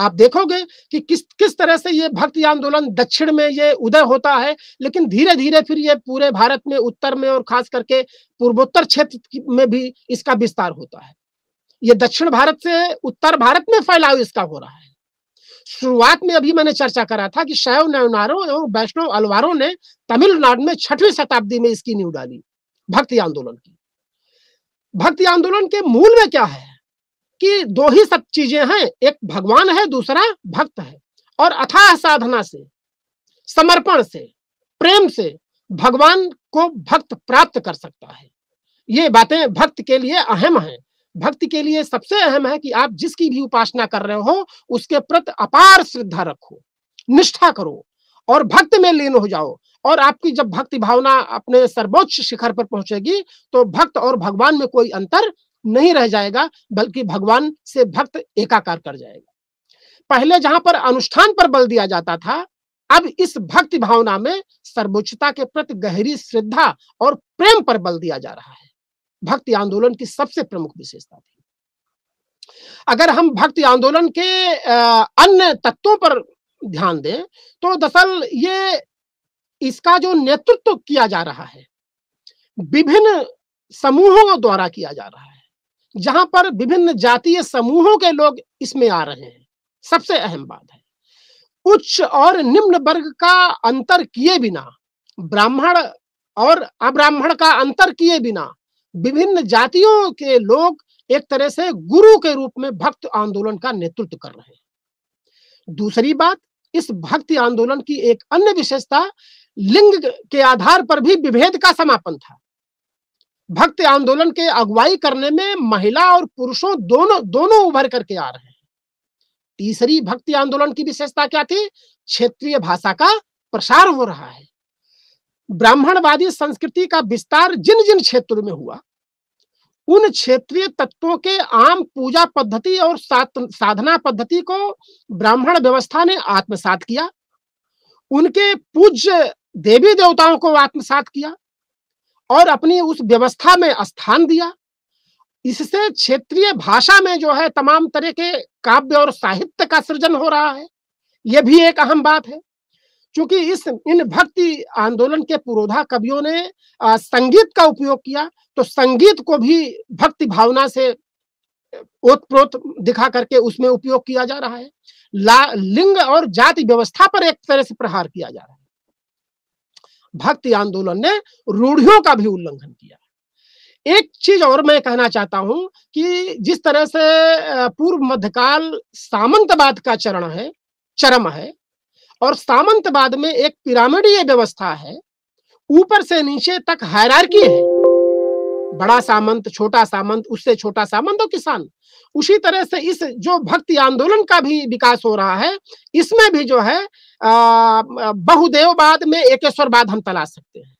आप देखोगे कि किस किस तरह से ये भक्ति आंदोलन दक्षिण में ये उदय होता है लेकिन धीरे धीरे फिर ये पूरे भारत में उत्तर में और खास करके पूर्वोत्तर क्षेत्र में भी इसका विस्तार होता है ये दक्षिण भारत से उत्तर भारत में फैलाव इसका हो रहा है शुरुआत में अभी मैंने चर्चा करा था कि शैव नवनारो एवं वैष्णव अलवारों ने तमिलनाडु में छठवीं शताब्दी में इसकी नींव डाली भक्ति आंदोलन की भक्ति आंदोलन के मूल में क्या है कि दो ही सब चीजें हैं एक भगवान है दूसरा भक्त है और अथाह साधना से समर्पण से प्रेम से भगवान को भक्त प्राप्त कर सकता है ये बातें भक्त के लिए अहम हैं भक्ति के लिए सबसे अहम है कि आप जिसकी भी उपासना कर रहे हो उसके प्रति अपार श्रद्धा रखो निष्ठा करो और भक्त में लीन हो जाओ और आपकी जब भक्ति भावना अपने सर्वोच्च शिखर पर पहुंचेगी तो भक्त और भगवान में कोई अंतर नहीं रह जाएगा बल्कि भगवान से भक्त एकाकार कर जाएगा पहले जहां पर अनुष्ठान पर बल दिया जाता था अब इस भक्ति भावना में सर्वोच्चता के प्रति गहरी श्रद्धा और प्रेम पर बल दिया जा रहा है भक्ति आंदोलन की सबसे प्रमुख विशेषता थी अगर हम भक्ति आंदोलन के अन्य तत्वों पर ध्यान दें तो दरअसल ये इसका जो नेतृत्व किया जा रहा है विभिन्न समूहों द्वारा किया जा रहा है जहां पर विभिन्न जातीय समूहों के लोग इसमें आ रहे हैं सबसे अहम बात है उच्च और निम्न वर्ग का अंतर किए बिना ब्राह्मण और अब्राह्मण का अंतर किए बिना विभिन्न जातियों के लोग एक तरह से गुरु के रूप में भक्त आंदोलन का नेतृत्व कर रहे हैं दूसरी बात इस भक्ति आंदोलन की एक अन्य विशेषता लिंग के आधार पर भी विभेद का समापन था भक्त आंदोलन के अगुवाई करने में महिला और पुरुषों दोनों दोनों उभर करके आ रहे हैं तीसरी भक्ति आंदोलन की विशेषता क्या थी क्षेत्रीय भाषा का प्रसार हो रहा है ब्राह्मणवादी संस्कृति का विस्तार जिन जिन क्षेत्रों में हुआ उन क्षेत्रीय तत्वों के आम पूजा पद्धति और साधना पद्धति को ब्राह्मण व्यवस्था ने आत्मसात किया उनके पूज्य देवी देवताओं को आत्मसात किया और अपनी उस व्यवस्था में स्थान दिया इससे क्षेत्रीय भाषा में जो है तमाम तरह के काव्य और साहित्य का सृजन हो रहा है यह भी एक अहम बात है क्योंकि इस इन भक्ति आंदोलन के पुरोधा कवियों ने संगीत का उपयोग किया तो संगीत को भी भक्ति भावना से ओतप्रोत दिखा करके उसमें उपयोग किया जा रहा है ला, लिंग और जाति व्यवस्था पर एक तरह से प्रहार किया जा रहा है भक्ति आंदोलन ने रूढ़ियों का भी उल्लंघन किया एक चीज और मैं कहना चाहता हूं कि जिस तरह से पूर्व मध्यकाल सामंतवाद का चरण है चरम है और सामंतवाद में एक पिरामिडीय व्यवस्था है ऊपर से नीचे तक हैरार्की है बड़ा सामंत छोटा सामंत उससे छोटा सामंत और किसान उसी तरह से इस जो भक्ति आंदोलन का भी विकास हो रहा है इसमें भी जो है बहुदेववाद में एकेश्वरवाद हम तलाश सकते हैं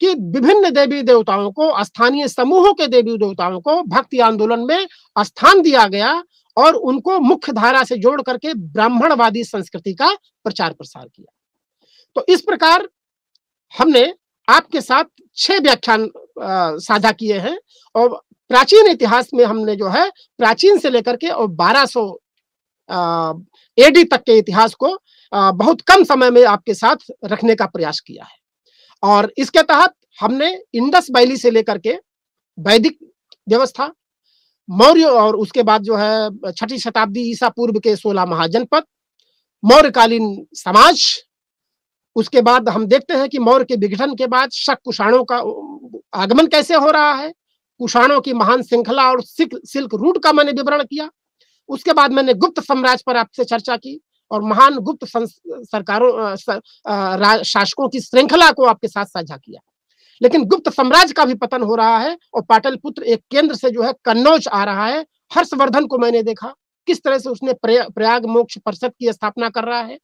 कि विभिन्न देवी देवताओं को स्थानीय समूहों के देवी देवताओं को भक्ति आंदोलन में स्थान दिया गया और उनको मुख्य धारा से जोड़ करके ब्राह्मणवादी संस्कृति का प्रचार प्रसार किया तो इस प्रकार हमने आपके साथ छह व्याख्यान साझा किए हैं और प्राचीन इतिहास में हमने जो है प्राचीन से लेकर के और 1200 एडी तक के इतिहास को आ, बहुत कम समय में आपके साथ रखने का प्रयास किया है और इसके तहत हमने इंडस वैली से लेकर के वैदिक व्यवस्था मौर्य और उसके बाद जो है छठी शताब्दी ईसा पूर्व के सोलह महाजनपद मौर्यकालीन समाज उसके बाद हम देखते हैं कि मौर्य के विघटन के बाद शक कुषाणों का आगमन कैसे हो रहा है कुषाणों की महान श्रृंखला और सिल्क सिल्क रूट का मैंने विवरण किया उसके बाद मैंने गुप्त साम्राज्य पर आपसे चर्चा की और महान गुप्त सरकारों शासकों की श्रृंखला को आपके साथ साझा किया लेकिन गुप्त साम्राज्य का भी पतन हो रहा है और पाटल पुत्र एक केंद्र से जो है कन्नौज आ रहा है हर्षवर्धन को मैंने देखा किस तरह से उसने प्रयाग मोक्ष परिषद की स्थापना कर रहा है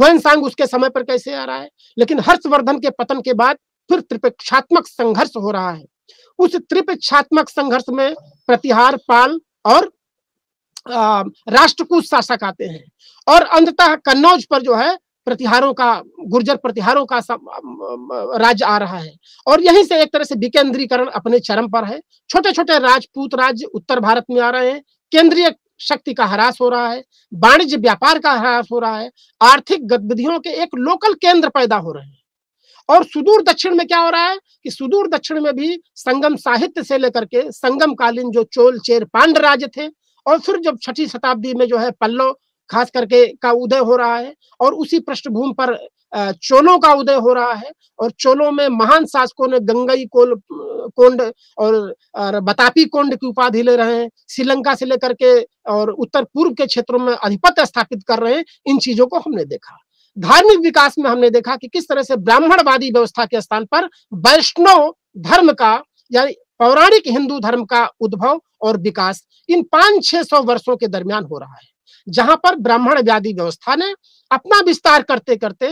हुएनसांग उसके समय पर कैसे आ रहा है लेकिन हर्षवर्धन के पतन के बाद फिर त्रिपेक्षात्मक संघर्ष हो रहा है उस त्रिपेक्षात्मक संघर्ष में प्रतिहार पाल और राष्ट्रकूट शासक आते हैं और अंततः कन्नौज पर जो है प्रतिहारों का गुर्जर प्रतिहारों का राज्य आ रहा है और यहीं से एक तरह से विकेंद्रीकरण अपने चरम पर है छोटे छोटे राजपूत राज्य उत्तर भारत में आ रहे हैं केंद्रीय शक्ति का ह्रास हो रहा है वाणिज्य व्यापार का ह्रास हो रहा है आर्थिक गतिविधियों के एक लोकल केंद्र पैदा हो रहे हैं और सुदूर दक्षिण में क्या हो रहा है कि सुदूर दक्षिण में भी संगम साहित्य से लेकर के संगम कालीन जो चोल चेर पांड राज्य थे और फिर जब छठी शताब्दी में जो है पल्लव खास करके का उदय हो रहा है और उसी पृष्ठभूमि पर चोलों का उदय हो रहा है और चोलों में महान शासकों ने गंगई कोल कोंड और बतापी कोंड की उपाधि ले रहे हैं श्रीलंका से लेकर के और उत्तर पूर्व के क्षेत्रों में अधिपत्य स्थापित कर रहे हैं इन चीजों को हमने देखा धार्मिक विकास में हमने देखा कि किस तरह से ब्राह्मणवादी व्यवस्था के स्थान पर वैष्णव धर्म का यानी पौराणिक हिंदू धर्म का उद्भव और विकास इन पांच छह सौ वर्षों के दरमियान हो रहा है जहां पर ब्राह्मण व्याधि व्यवस्था ने अपना विस्तार करते करते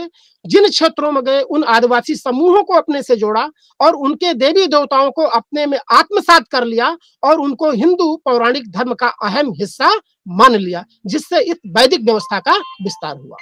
जिन क्षेत्रों में गए उन आदिवासी समूहों को अपने से जोड़ा और उनके देवी देवताओं को अपने में आत्मसात कर लिया और उनको हिंदू पौराणिक धर्म का अहम हिस्सा मान लिया जिससे इस वैदिक व्यवस्था का विस्तार हुआ